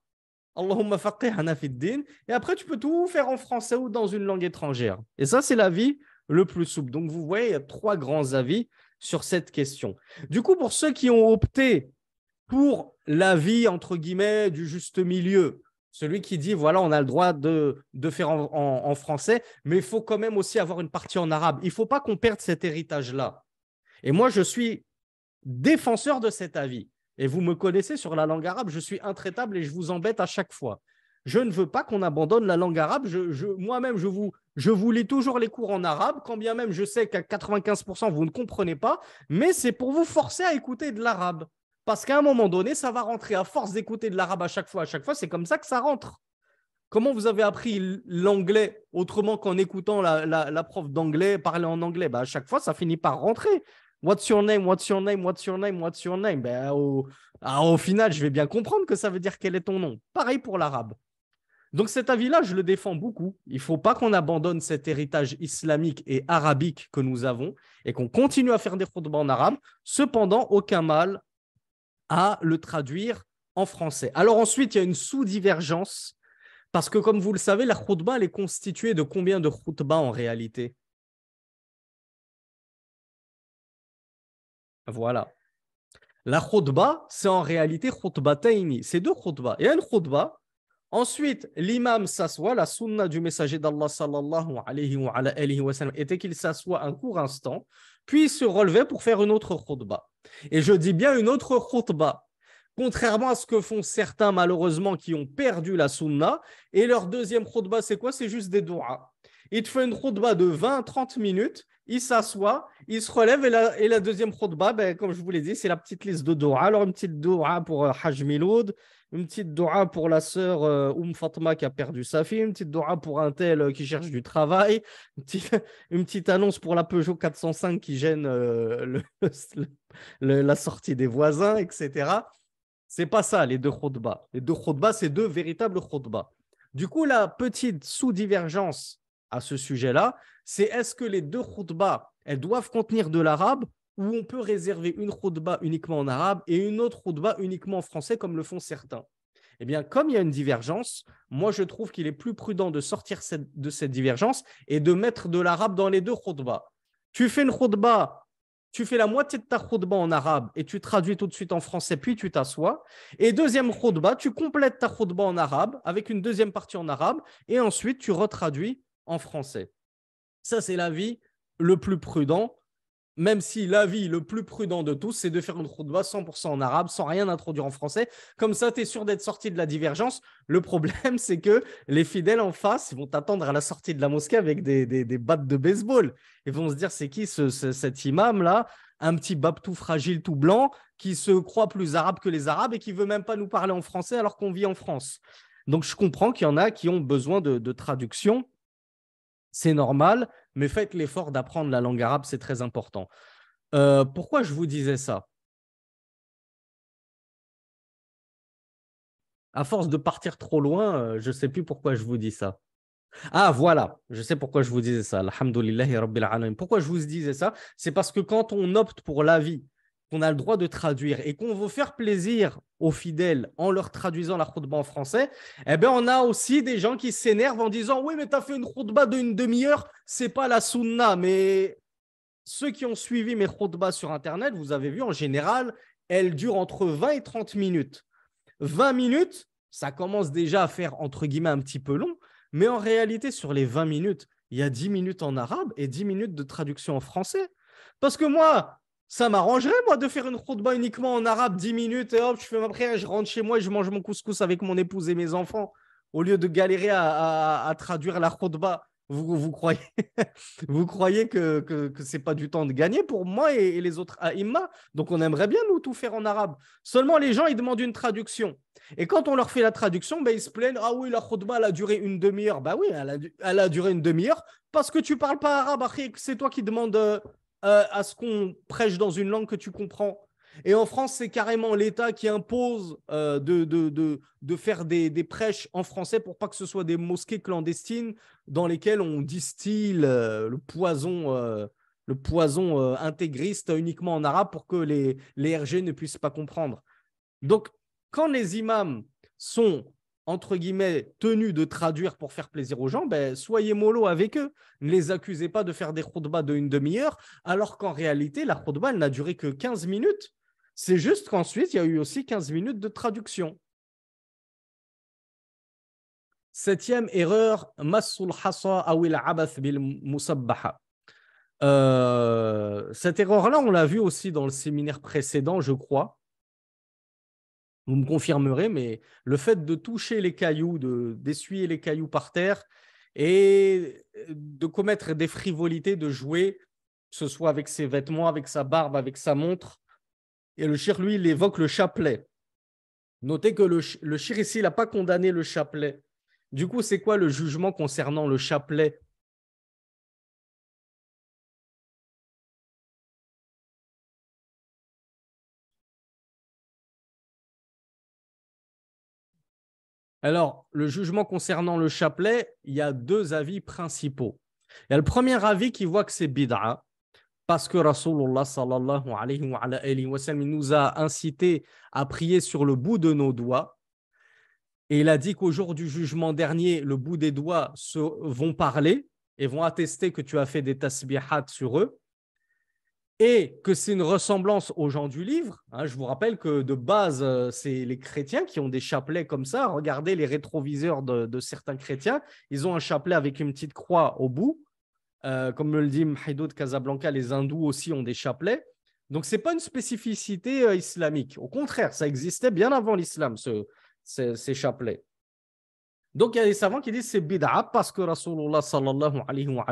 Allahumma faqihana fid et après tu peux tout faire en français ou dans une langue étrangère. Et ça c'est l'avis le plus souple. Donc vous voyez, il y a trois grands avis sur cette question. Du coup, pour ceux qui ont opté pour l'avis, entre guillemets, du juste milieu. Celui qui dit, voilà, on a le droit de, faire en, français, mais il faut quand même aussi avoir une partie en arabe. Il ne faut pas qu'on perde cet héritage-là. Et moi, je suis défenseur de cet avis. Et vous me connaissez sur la langue arabe, je suis intraitable et je vous embête à chaque fois. Je ne veux pas qu'on abandonne la langue arabe. Moi-même, je vous, je vous lis toujours les cours en arabe, quand bien même je sais qu'à 95%, vous ne comprenez pas, mais c'est pour vous forcer à écouter de l'arabe. Parce qu'à un moment donné, ça va rentrer. À force d'écouter de l'arabe à chaque fois, à chaque fois, c'est comme ça que ça rentre. Comment vous avez appris l'anglais autrement qu'en écoutant la, prof d'anglais parler en anglais bah, À chaque fois, ça finit par rentrer. What's your name? What's your name? What's your name? What's your name? Ben, ah, au, final, je vais bien comprendre que ça veut dire quel est ton nom. Pareil pour l'arabe. Donc cet avis-là, je le défends beaucoup. Il ne faut pas qu'on abandonne cet héritage islamique et arabique que nous avons et qu'on continue à faire des fondements en arabe. Cependant, aucun mal à le traduire en français. Alors ensuite, il y a une sous-divergence, parce que comme vous le savez, la khutba, elle est constituée de combien de khutba en réalité Voilà. La khutba, c'est en réalité Taïni. c'est deux khutba. Il y a une khutba Ensuite, l'imam s'assoit, la sunna du messager d'Allah sallallahu alayhi wa, sallam, était qu'il s'assoit un court instant, puis se relevait pour faire une autre khutbah. Et je dis bien une autre khutbah, contrairement à ce que font certains malheureusement qui ont perdu la sunna, et leur deuxième khutbah c'est quoi C'est juste des doigts il te fait une khutba de 20-30 minutes, il s'assoit, il se relève, et la, et la deuxième khutba, ben, comme je vous l'ai dit, c'est la petite liste de doha. Alors, une petite dora pour Hajmi euh, Haj une petite dora pour la sœur euh, Oum Fatma qui a perdu sa fille, une petite dora pour un tel euh, qui cherche du travail, une petite, annonce pour la Peugeot 405 qui gêne la sortie des voisins, etc. C'est pas ça, les deux khutbas. Les deux khutbas, c'est deux véritables khutbas. Du coup, la petite sous-divergence à ce sujet-là, c'est est-ce que les deux bas, elles doivent contenir de l'arabe ou on peut réserver une khutba uniquement en arabe et une autre khutba uniquement en français comme le font certains Eh bien, comme il y a une divergence, moi je trouve qu'il est plus prudent de sortir de cette divergence et de mettre de l'arabe dans les deux bas. Tu fais une khutba tu fais la moitié de ta khutba en arabe et tu traduis tout de suite en français, puis tu t'assois. Et deuxième khutba, tu complètes ta khutba en arabe avec une deuxième partie en arabe et ensuite tu retraduis en français. Ça, c'est l'avis le plus prudent, même si l'avis le plus prudent de tous, c'est de faire une 100% en arabe, sans rien introduire en français. Comme ça, tu es sûr d'être sorti de la divergence. Le problème, c'est que les fidèles en face vont t'attendre à la sortie de la mosquée avec des, des, battes de baseball. Ils vont se dire, c'est qui ce, cet imam-là un petit bab tout fragile, tout blanc, qui se croit plus arabe que les Arabes et qui veut même pas nous parler en français alors qu'on vit en France. Donc je comprends qu'il y en a qui ont besoin de, de traduction c'est normal, mais faites l'effort d'apprendre la langue arabe, c'est très important. Euh, pourquoi je vous disais ça À force de partir trop loin, euh, je ne sais plus pourquoi je vous dis ça. Ah voilà, je sais pourquoi je vous disais ça. Pourquoi je vous disais ça C'est parce que quand on opte pour la vie qu'on a le droit de traduire et qu'on veut faire plaisir aux fidèles en leur traduisant la bas en français, eh bien, on a aussi des gens qui s'énervent en disant Oui, mais tu as fait une bas d'une demi-heure, c'est pas la sunna. Mais ceux qui ont suivi mes bas sur Internet, vous avez vu, en général, elles durent entre 20 et 30 minutes. 20 minutes, ça commence déjà à faire entre guillemets un petit peu long, mais en réalité, sur les 20 minutes, il y a 10 minutes en arabe et 10 minutes de traduction en français. Parce que moi, ça m'arrangerait, moi, de faire une khutba uniquement en arabe 10 minutes et hop, je fais ma prière, je rentre chez moi je mange mon couscous avec mon épouse et mes enfants, au lieu de galérer à, traduire la khutba. Vous, vous croyez, vous croyez que ce n'est pas du temps de gagner pour moi et, les autres à Donc, on aimerait bien, nous, tout faire en arabe. Seulement, les gens, ils demandent une traduction. Et quand on leur fait la traduction, ben, ils se plaignent Ah oui, la khutba, elle a duré une demi-heure. Ben oui, elle a, duré une demi-heure parce que tu parles pas arabe, c'est toi qui demandes. Euh, euh, à ce qu'on prêche dans une langue que tu comprends. Et en France, c'est carrément l'État qui impose euh, de, de, faire des, prêches en français pour pas que ce soit des mosquées clandestines dans lesquelles on distille euh, le poison, le poison intégriste uniquement en arabe pour que les, les RG ne puissent pas comprendre. Donc, quand les imams sont entre guillemets, tenu de traduire pour faire plaisir aux gens, ben, soyez mollo avec eux. Ne les accusez pas de faire des khutbahs de une demi-heure, alors qu'en réalité, la khutbah elle n'a duré que 15 minutes. C'est juste qu'ensuite, il y a eu aussi 15 minutes de traduction. Septième erreur, Massul Hassa Awil Abath Bil Musabbaha. Euh, cette erreur-là, on l'a vu aussi dans le séminaire précédent, je crois vous me confirmerez, mais le fait de toucher les cailloux, d'essuyer les cailloux par terre et euh, de commettre des frivolités, de jouer, que ce soit avec ses vêtements, avec sa barbe, avec sa montre. Et le chir, lui, il évoque le chapelet. Notez que le, le ici, il n'a pas condamné le chapelet. Du coup, c'est quoi le jugement concernant le chapelet Alors, le jugement concernant le chapelet, il y a deux avis principaux. Il y a le premier avis qui voit que c'est bid'a, parce que Rasulullah sallallahu alayhi wa, sallam, nous a incité à prier sur le bout de nos doigts. Et il a dit qu'au jour du jugement dernier, le bout des doigts se, vont parler et vont attester que tu as fait des tasbihat sur eux et que c'est une ressemblance aux gens du livre. Hein, je vous rappelle que de base, euh, c'est les chrétiens qui ont des chapelets comme ça. Regardez les rétroviseurs de, certains chrétiens. Ils ont un chapelet avec une petite croix au bout. Comme euh, comme le dit Mahido de Casablanca, les hindous aussi ont des chapelets. Donc, ce n'est pas une spécificité euh, islamique. Au contraire, ça existait bien avant l'islam, ces, ces, chapelets. Donc, il y a des savants qui disent c'est bid'a parce que Rasulullah sallallahu alayhi wa,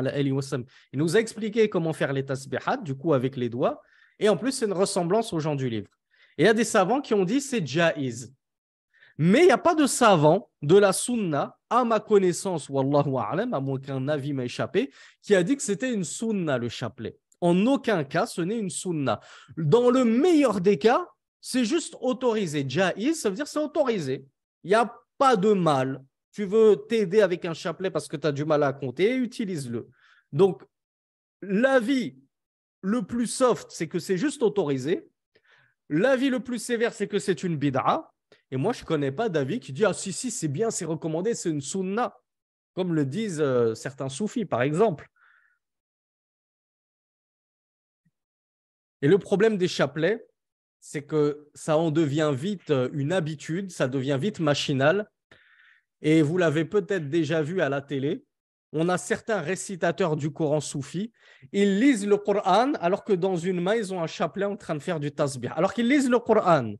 il nous a expliqué comment faire les tasbihat, du coup, avec les doigts. Et en plus, c'est une ressemblance aux gens du livre. Et il y a des savants qui ont dit c'est jaiz. Mais il n'y a pas de savant de la sunna, à ma connaissance, wallahu à moins qu'un avis m'ait échappé, qui a dit que c'était une sunna, le chapelet. En aucun cas, ce n'est une sunna. Dans le meilleur des cas, c'est juste autorisé. Jaiz, ça veut dire c'est autorisé. Il n'y a pas de mal tu veux t'aider avec un chapelet parce que tu as du mal à compter, utilise-le. Donc, l'avis le plus soft, c'est que c'est juste autorisé. L'avis le plus sévère, c'est que c'est une bidra. Et moi, je ne connais pas d'avis qui dit Ah, si, si, c'est bien, c'est recommandé, c'est une sunna, comme le disent euh, certains soufis, par exemple. Et le problème des chapelets, c'est que ça en devient vite euh, une habitude, ça devient vite machinal, et vous l'avez peut-être déjà vu à la télé, on a certains récitateurs du Coran soufi, ils lisent le Coran alors que dans une main, ils ont un chapelet en train de faire du tasbih. Alors qu'ils lisent le Coran,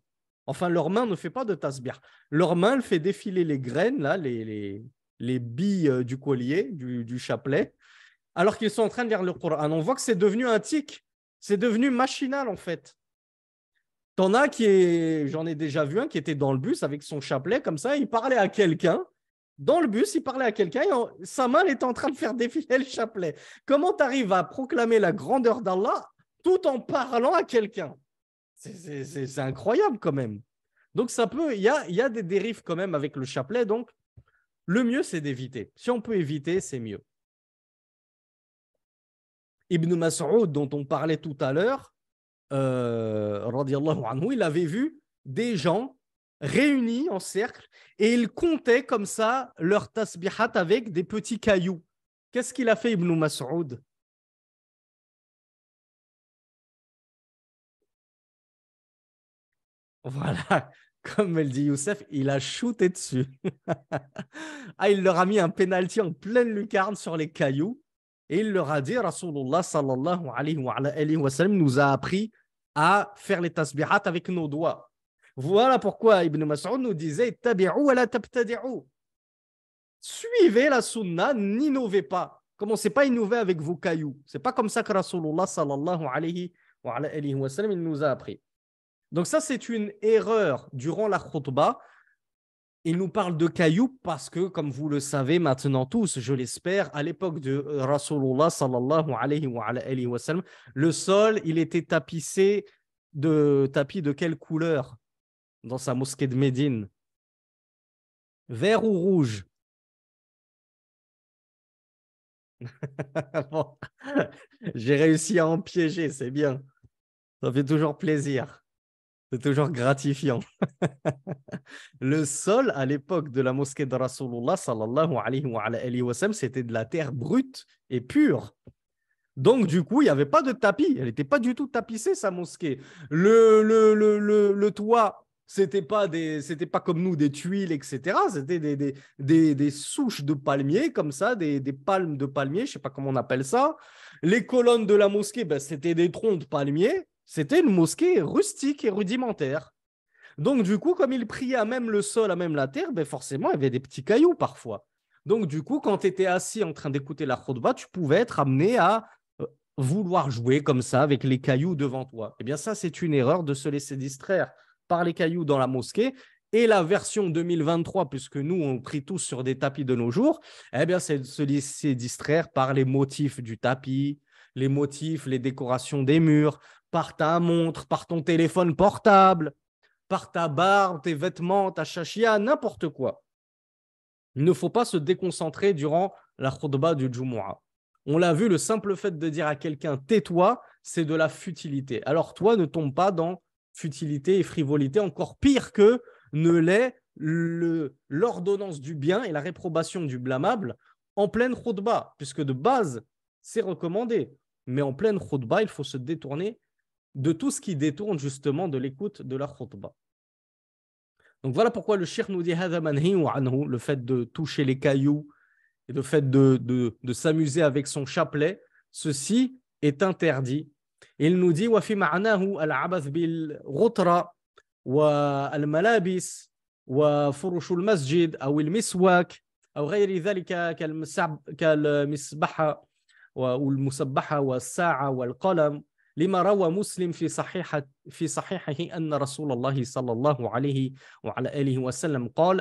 enfin, leur main ne fait pas de tasbih. Leur main fait défiler les graines, là, les, les, billes euh, du collier, du, chapelet, alors qu'ils sont en train de lire le Coran. On voit que c'est devenu un tic, c'est devenu machinal en fait. T'en as qui est, j'en ai déjà vu un qui était dans le bus avec son chapelet comme ça, il parlait à quelqu'un dans le bus, il parlait à quelqu'un et sa main était en train de faire défiler le chapelet. Comment tu arrives à proclamer la grandeur d'Allah tout en parlant à quelqu'un c'est, incroyable quand même. Donc ça peut, il y a, des dérives quand même avec le chapelet. Donc le mieux, c'est d'éviter. Si on peut éviter, c'est mieux. Ibn Mas'ud, dont on parlait tout à l'heure, euh, il avait vu des gens réunis en cercle et ils comptaient comme ça leur tasbihat avec des petits cailloux. Qu'est-ce qu'il a fait Ibn Mas'ud Voilà, comme elle dit Youssef, il a shooté dessus. ah, il leur a mis un penalty en pleine lucarne sur les cailloux et il leur a dit Rasulullah sallallahu alayhi wa, nous a appris à faire les tasbihat avec nos doigts. Voilà pourquoi Ibn Mas'ud nous disait Suivez la sunna, n'innovez pas. Commencez pas à innover avec vos cailloux. C'est pas comme ça que Rasulullah sallallahu alayhi wa, alayhi wa sallam, il nous a appris. Donc ça, c'est une erreur durant la khutbah. Il nous parle de cailloux parce que, comme vous le savez maintenant tous, je l'espère, à l'époque de euh, Rasulullah sallallahu alayhi wa, alayhi wa sallam, le sol, il était tapissé de tapis de quelle couleur dans sa mosquée de Médine. Vert ou rouge J'ai réussi à en piéger, c'est bien. Ça fait toujours plaisir. C'est toujours gratifiant. le sol à l'époque de la mosquée de Rasulullah c'était de la terre brute et pure. Donc, du coup, il n'y avait pas de tapis. Elle n'était pas du tout tapissée, sa mosquée. le, le, toit c'était pas pas comme nous des tuiles, etc. C'était des, des, souches de palmiers comme ça, des, palmes de palmiers, je sais pas comment on appelle ça. Les colonnes de la mosquée, ben, c'était des troncs de palmiers. C'était une mosquée rustique et rudimentaire. Donc du coup, comme il priait à même le sol, à même la terre, ben, forcément, il y avait des petits cailloux parfois. Donc du coup, quand tu étais assis en train d'écouter la khutba, tu pouvais être amené à euh, vouloir jouer comme ça avec les cailloux devant toi. Eh bien ça, c'est une erreur de se laisser distraire par les cailloux dans la mosquée. Et la version 2023, puisque nous, on prie tous sur des tapis de nos jours, eh bien, c'est se laisser distraire par les motifs du tapis, les motifs, les décorations des murs, par ta montre, par ton téléphone portable, par ta barbe, tes vêtements, ta chachia, n'importe quoi. Il ne faut pas se déconcentrer durant la khutba du Jumu'ah. On l'a vu, le simple fait de dire à quelqu'un tais-toi, c'est de la futilité. Alors toi, ne tombe pas dans futilité et frivolité, encore pire que ne l'est l'ordonnance du bien et la réprobation du blâmable en pleine khutbah, puisque de base, c'est recommandé. Mais en pleine khutbah, il faut se détourner de tout ce qui détourne justement de l'écoute de la khutbah. Donc voilà pourquoi le shir nous dit le fait de toucher les cailloux et le fait de s'amuser avec son chapelet, ceci est interdit النودي وفي معناه العبث بالغطرة والملابس وفرش المسجد أو المسواك أو غير ذلك كالمسبحة والمسبحة والساعة والقلم لما روى مسلم في صحيحة في صحيحه أن رسول الله صلى الله عليه وعلى آله وسلم قال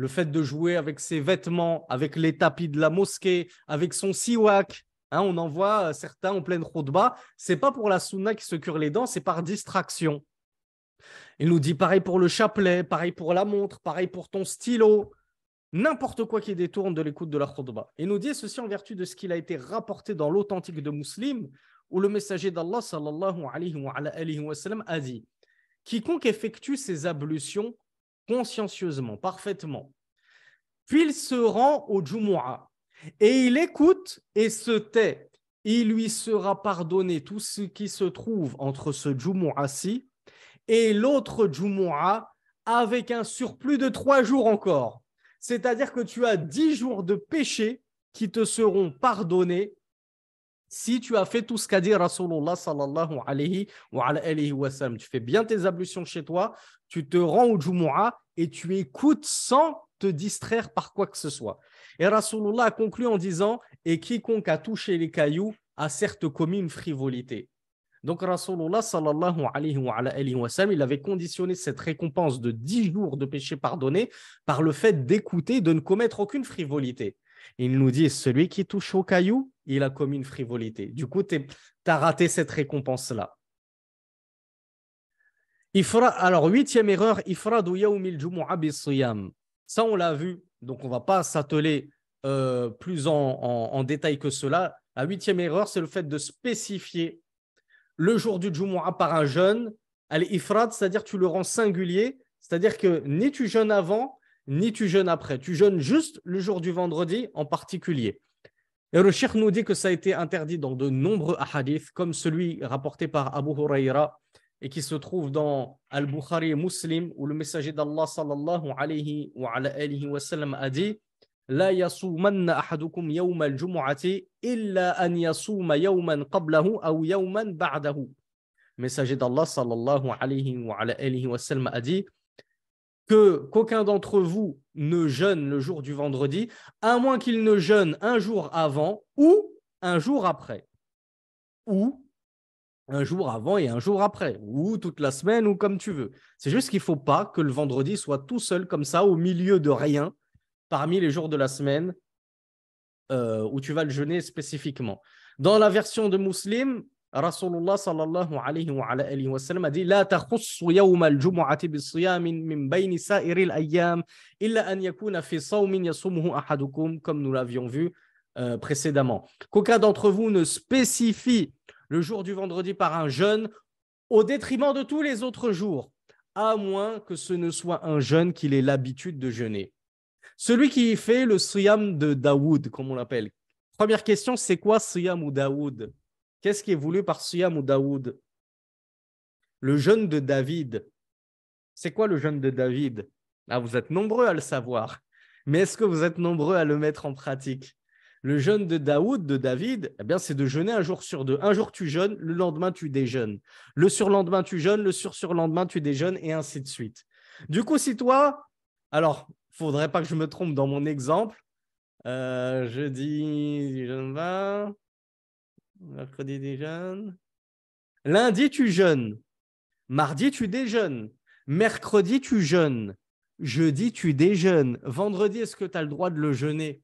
le fait de jouer avec ses vêtements, avec les tapis de la mosquée, avec son siwak. Hein, on en voit euh, certains en pleine bas. C'est pas pour la sunna qui se cure les dents, c'est par distraction. Il nous dit pareil pour le chapelet, pareil pour la montre, pareil pour ton stylo, n'importe quoi qui détourne de l'écoute de la khutbah. Il nous dit ceci en vertu de ce qu'il a été rapporté dans l'authentique de Muslim, où le messager d'Allah alayhi wa, a dit Quiconque effectue ses ablutions consciencieusement, parfaitement. Puis il se rend au Jumu'ah et il écoute et se tait. Il lui sera pardonné tout ce qui se trouve entre ce Jumu'ah-ci et l'autre Jumu'ah avec un surplus de trois jours encore. C'est-à-dire que tu as dix jours de péché qui te seront pardonnés si tu as fait tout ce qu'a dit Rasulullah sallallahu alayhi wa tu fais bien tes ablutions chez toi, tu te rends au Jumu'ah et tu écoutes sans te distraire par quoi que ce soit. Et Rasulullah a conclu en disant Et quiconque a touché les cailloux a certes commis une frivolité. Donc Rasulullah sallallahu alayhi wa, il avait conditionné cette récompense de 10 jours de péché pardonné par le fait d'écouter, de ne commettre aucune frivolité. Il nous dit Celui qui touche au cailloux il a commis une frivolité. Du coup, tu as raté cette récompense-là. Alors, huitième erreur, Ça, on l'a vu, donc on ne va pas s'atteler euh, plus en, détail que cela. La huitième erreur, c'est le fait de spécifier le jour du Jumu'ah par un jeûne. Al-ifrad, c'est-à-dire tu le rends singulier, c'est-à-dire que ni tu jeûnes avant, ni tu jeûnes après. Tu jeûnes juste le jour du vendredi en particulier. Et le Cheikh nous dit que ça a été interdit dans de nombreux hadiths, comme celui rapporté par Abu Huraira et qui se trouve dans Al-Bukhari Muslim, où le messager d'Allah sallallahu alayhi wa, alayhi wa sallam a dit لا يصومن أحدكم jumuati illa an an يصوم qablahu قبله yawman ba'dahu » Le Messager d'Allah sallallahu alayhi wa, alayhi wa sallam a dit qu'aucun d'entre vous ne jeûne le jour du vendredi, à moins qu'il ne jeûne un jour avant ou un jour après. Ou un jour avant et un jour après, ou toute la semaine, ou comme tu veux. C'est juste qu'il ne faut pas que le vendredi soit tout seul comme ça, au milieu de rien, parmi les jours de la semaine, euh, où tu vas le jeûner spécifiquement. Dans la version de Muslim, Rasulullah sallallahu alayhi wa, sallam a dit illa comme nous l'avions vu euh, précédemment. Qu'aucun d'entre vous ne spécifie le jour du vendredi par un jeûne au détriment de tous les autres jours, à moins que ce ne soit un jeûne qu'il ait l'habitude de jeûner. Celui qui fait le siyam de Daoud, comme on l'appelle. Première question, c'est quoi siyam ou Daoud Qu'est-ce qui est voulu par Siyam ou Daoud Le jeûne de David. C'est quoi le jeûne de David ah, vous êtes nombreux à le savoir, mais est-ce que vous êtes nombreux à le mettre en pratique Le jeûne de Daoud, de David, eh bien, c'est de jeûner un jour sur deux. Un jour tu jeûnes, le lendemain tu déjeunes. Le surlendemain tu jeûnes, le sur-surlendemain tu déjeunes, et ainsi de suite. Du coup, si toi, alors, faudrait pas que je me trompe dans mon exemple, je dis, je Mercredi déjeune. Lundi, tu jeûnes. Mardi, tu déjeunes. Mercredi, tu jeûnes. Jeudi, tu déjeunes. Vendredi, est-ce que tu as le droit de le jeûner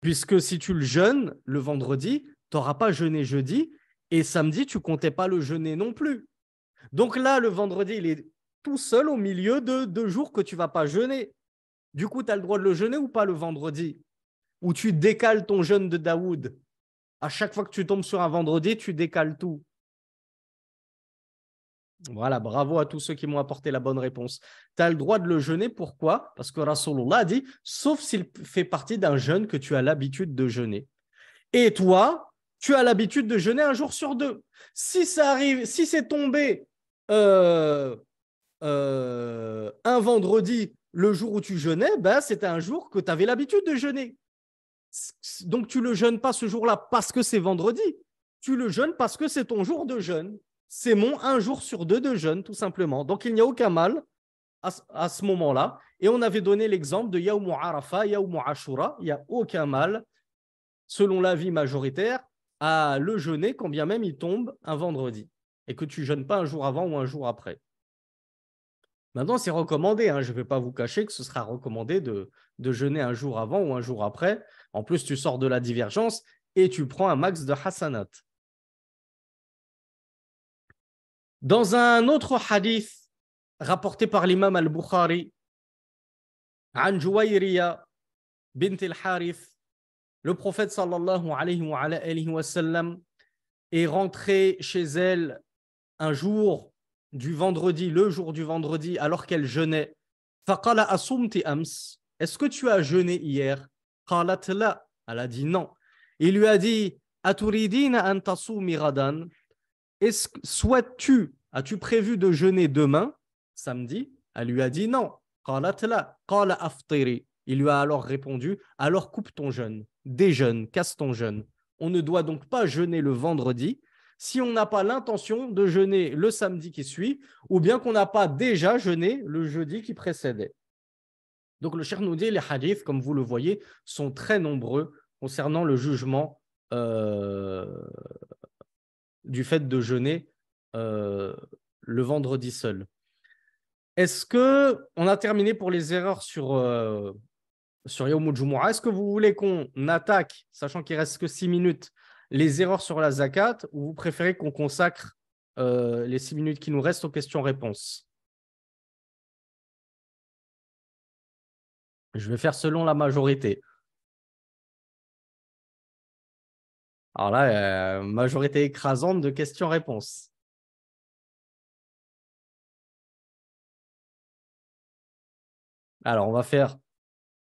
Puisque si tu le jeûnes le vendredi, tu n'auras pas jeûné jeudi. Et samedi, tu comptais pas le jeûner non plus. Donc là, le vendredi, il est tout seul au milieu de deux jours que tu vas pas jeûner. Du coup, tu as le droit de le jeûner ou pas le vendredi où tu décales ton jeûne de Daoud. À chaque fois que tu tombes sur un vendredi, tu décales tout. Voilà, bravo à tous ceux qui m'ont apporté la bonne réponse. Tu as le droit de le jeûner, pourquoi Parce que Rasulullah a dit, sauf s'il fait partie d'un jeûne que tu as l'habitude de jeûner. Et toi, tu as l'habitude de jeûner un jour sur deux. Si ça arrive, si c'est tombé euh, euh, un vendredi, le jour où tu jeûnais, ben, c'était un jour que tu avais l'habitude de jeûner. Donc tu le jeûnes pas ce jour-là parce que c'est vendredi. Tu le jeûnes parce que c'est ton jour de jeûne. C'est mon un jour sur deux de jeûne, tout simplement. Donc il n'y a aucun mal à, ce moment-là. Et on avait donné l'exemple de Yaoum Arafa, Yaoum Ashura. Il n'y a aucun mal, selon l'avis majoritaire, à le jeûner quand bien même il tombe un vendredi. Et que tu jeûnes pas un jour avant ou un jour après. Maintenant, c'est recommandé. Hein. Je ne vais pas vous cacher que ce sera recommandé de, de, jeûner un jour avant ou un jour après, en plus, tu sors de la divergence et tu prends un max de hasanat. Dans un autre hadith rapporté par l'imam al-Bukhari, عن bint بنت الحارث le prophète sallallahu alayhi wa, alayhi sallam, est rentré chez elle un jour du vendredi, le jour du vendredi, alors qu'elle jeûnait. Faqala asumti ams. Est-ce que tu as jeûné hier elle a dit non. Il lui a dit Est-ce tu as-tu prévu de jeûner demain, samedi Elle lui a dit non. Il lui a alors répondu Alors coupe ton jeûne, déjeune, casse ton jeûne. On ne doit donc pas jeûner le vendredi si on n'a pas l'intention de jeûner le samedi qui suit ou bien qu'on n'a pas déjà jeûné le jeudi qui précédait. Donc le cher nous dit, les hadiths, comme vous le voyez, sont très nombreux concernant le jugement euh, du fait de jeûner euh, le vendredi seul. Est-ce que on a terminé pour les erreurs sur euh, sur Est-ce que vous voulez qu'on attaque, sachant qu'il reste que 6 minutes, les erreurs sur la zakat, ou vous préférez qu'on consacre euh, les six minutes qui nous restent aux questions-réponses Je vais faire selon la majorité. Alors là, euh, majorité écrasante de questions-réponses. Alors, on va faire,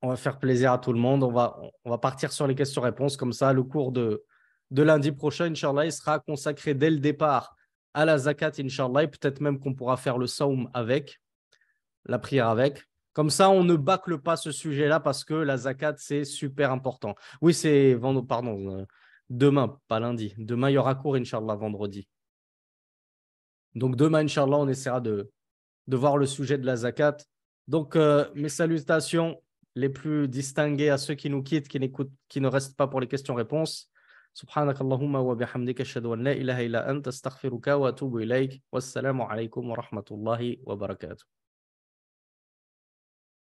on va faire plaisir à tout le monde. On va, on va partir sur les questions-réponses. Comme ça, le cours de, lundi prochain, Inch'Allah, sera consacré dès le départ à la zakat, Inch'Allah. Peut-être même qu'on pourra faire le saum avec, la prière avec. Comme ça, on ne bâcle pas ce sujet-là parce que la zakat, c'est super important. Oui, c'est vendredi, pardon, euh, demain, pas lundi. Demain, il y aura cours, Inch'Allah, vendredi. Donc demain, Inch'Allah, on essaiera de, de voir le sujet de la zakat. Donc, euh, mes salutations les plus distinguées à ceux qui nous quittent, qui, qui ne restent pas pour les questions-réponses. سبحانك اللهم وبحمدك ilaha illa لا wa wa alaykum wa rahmatullahi wa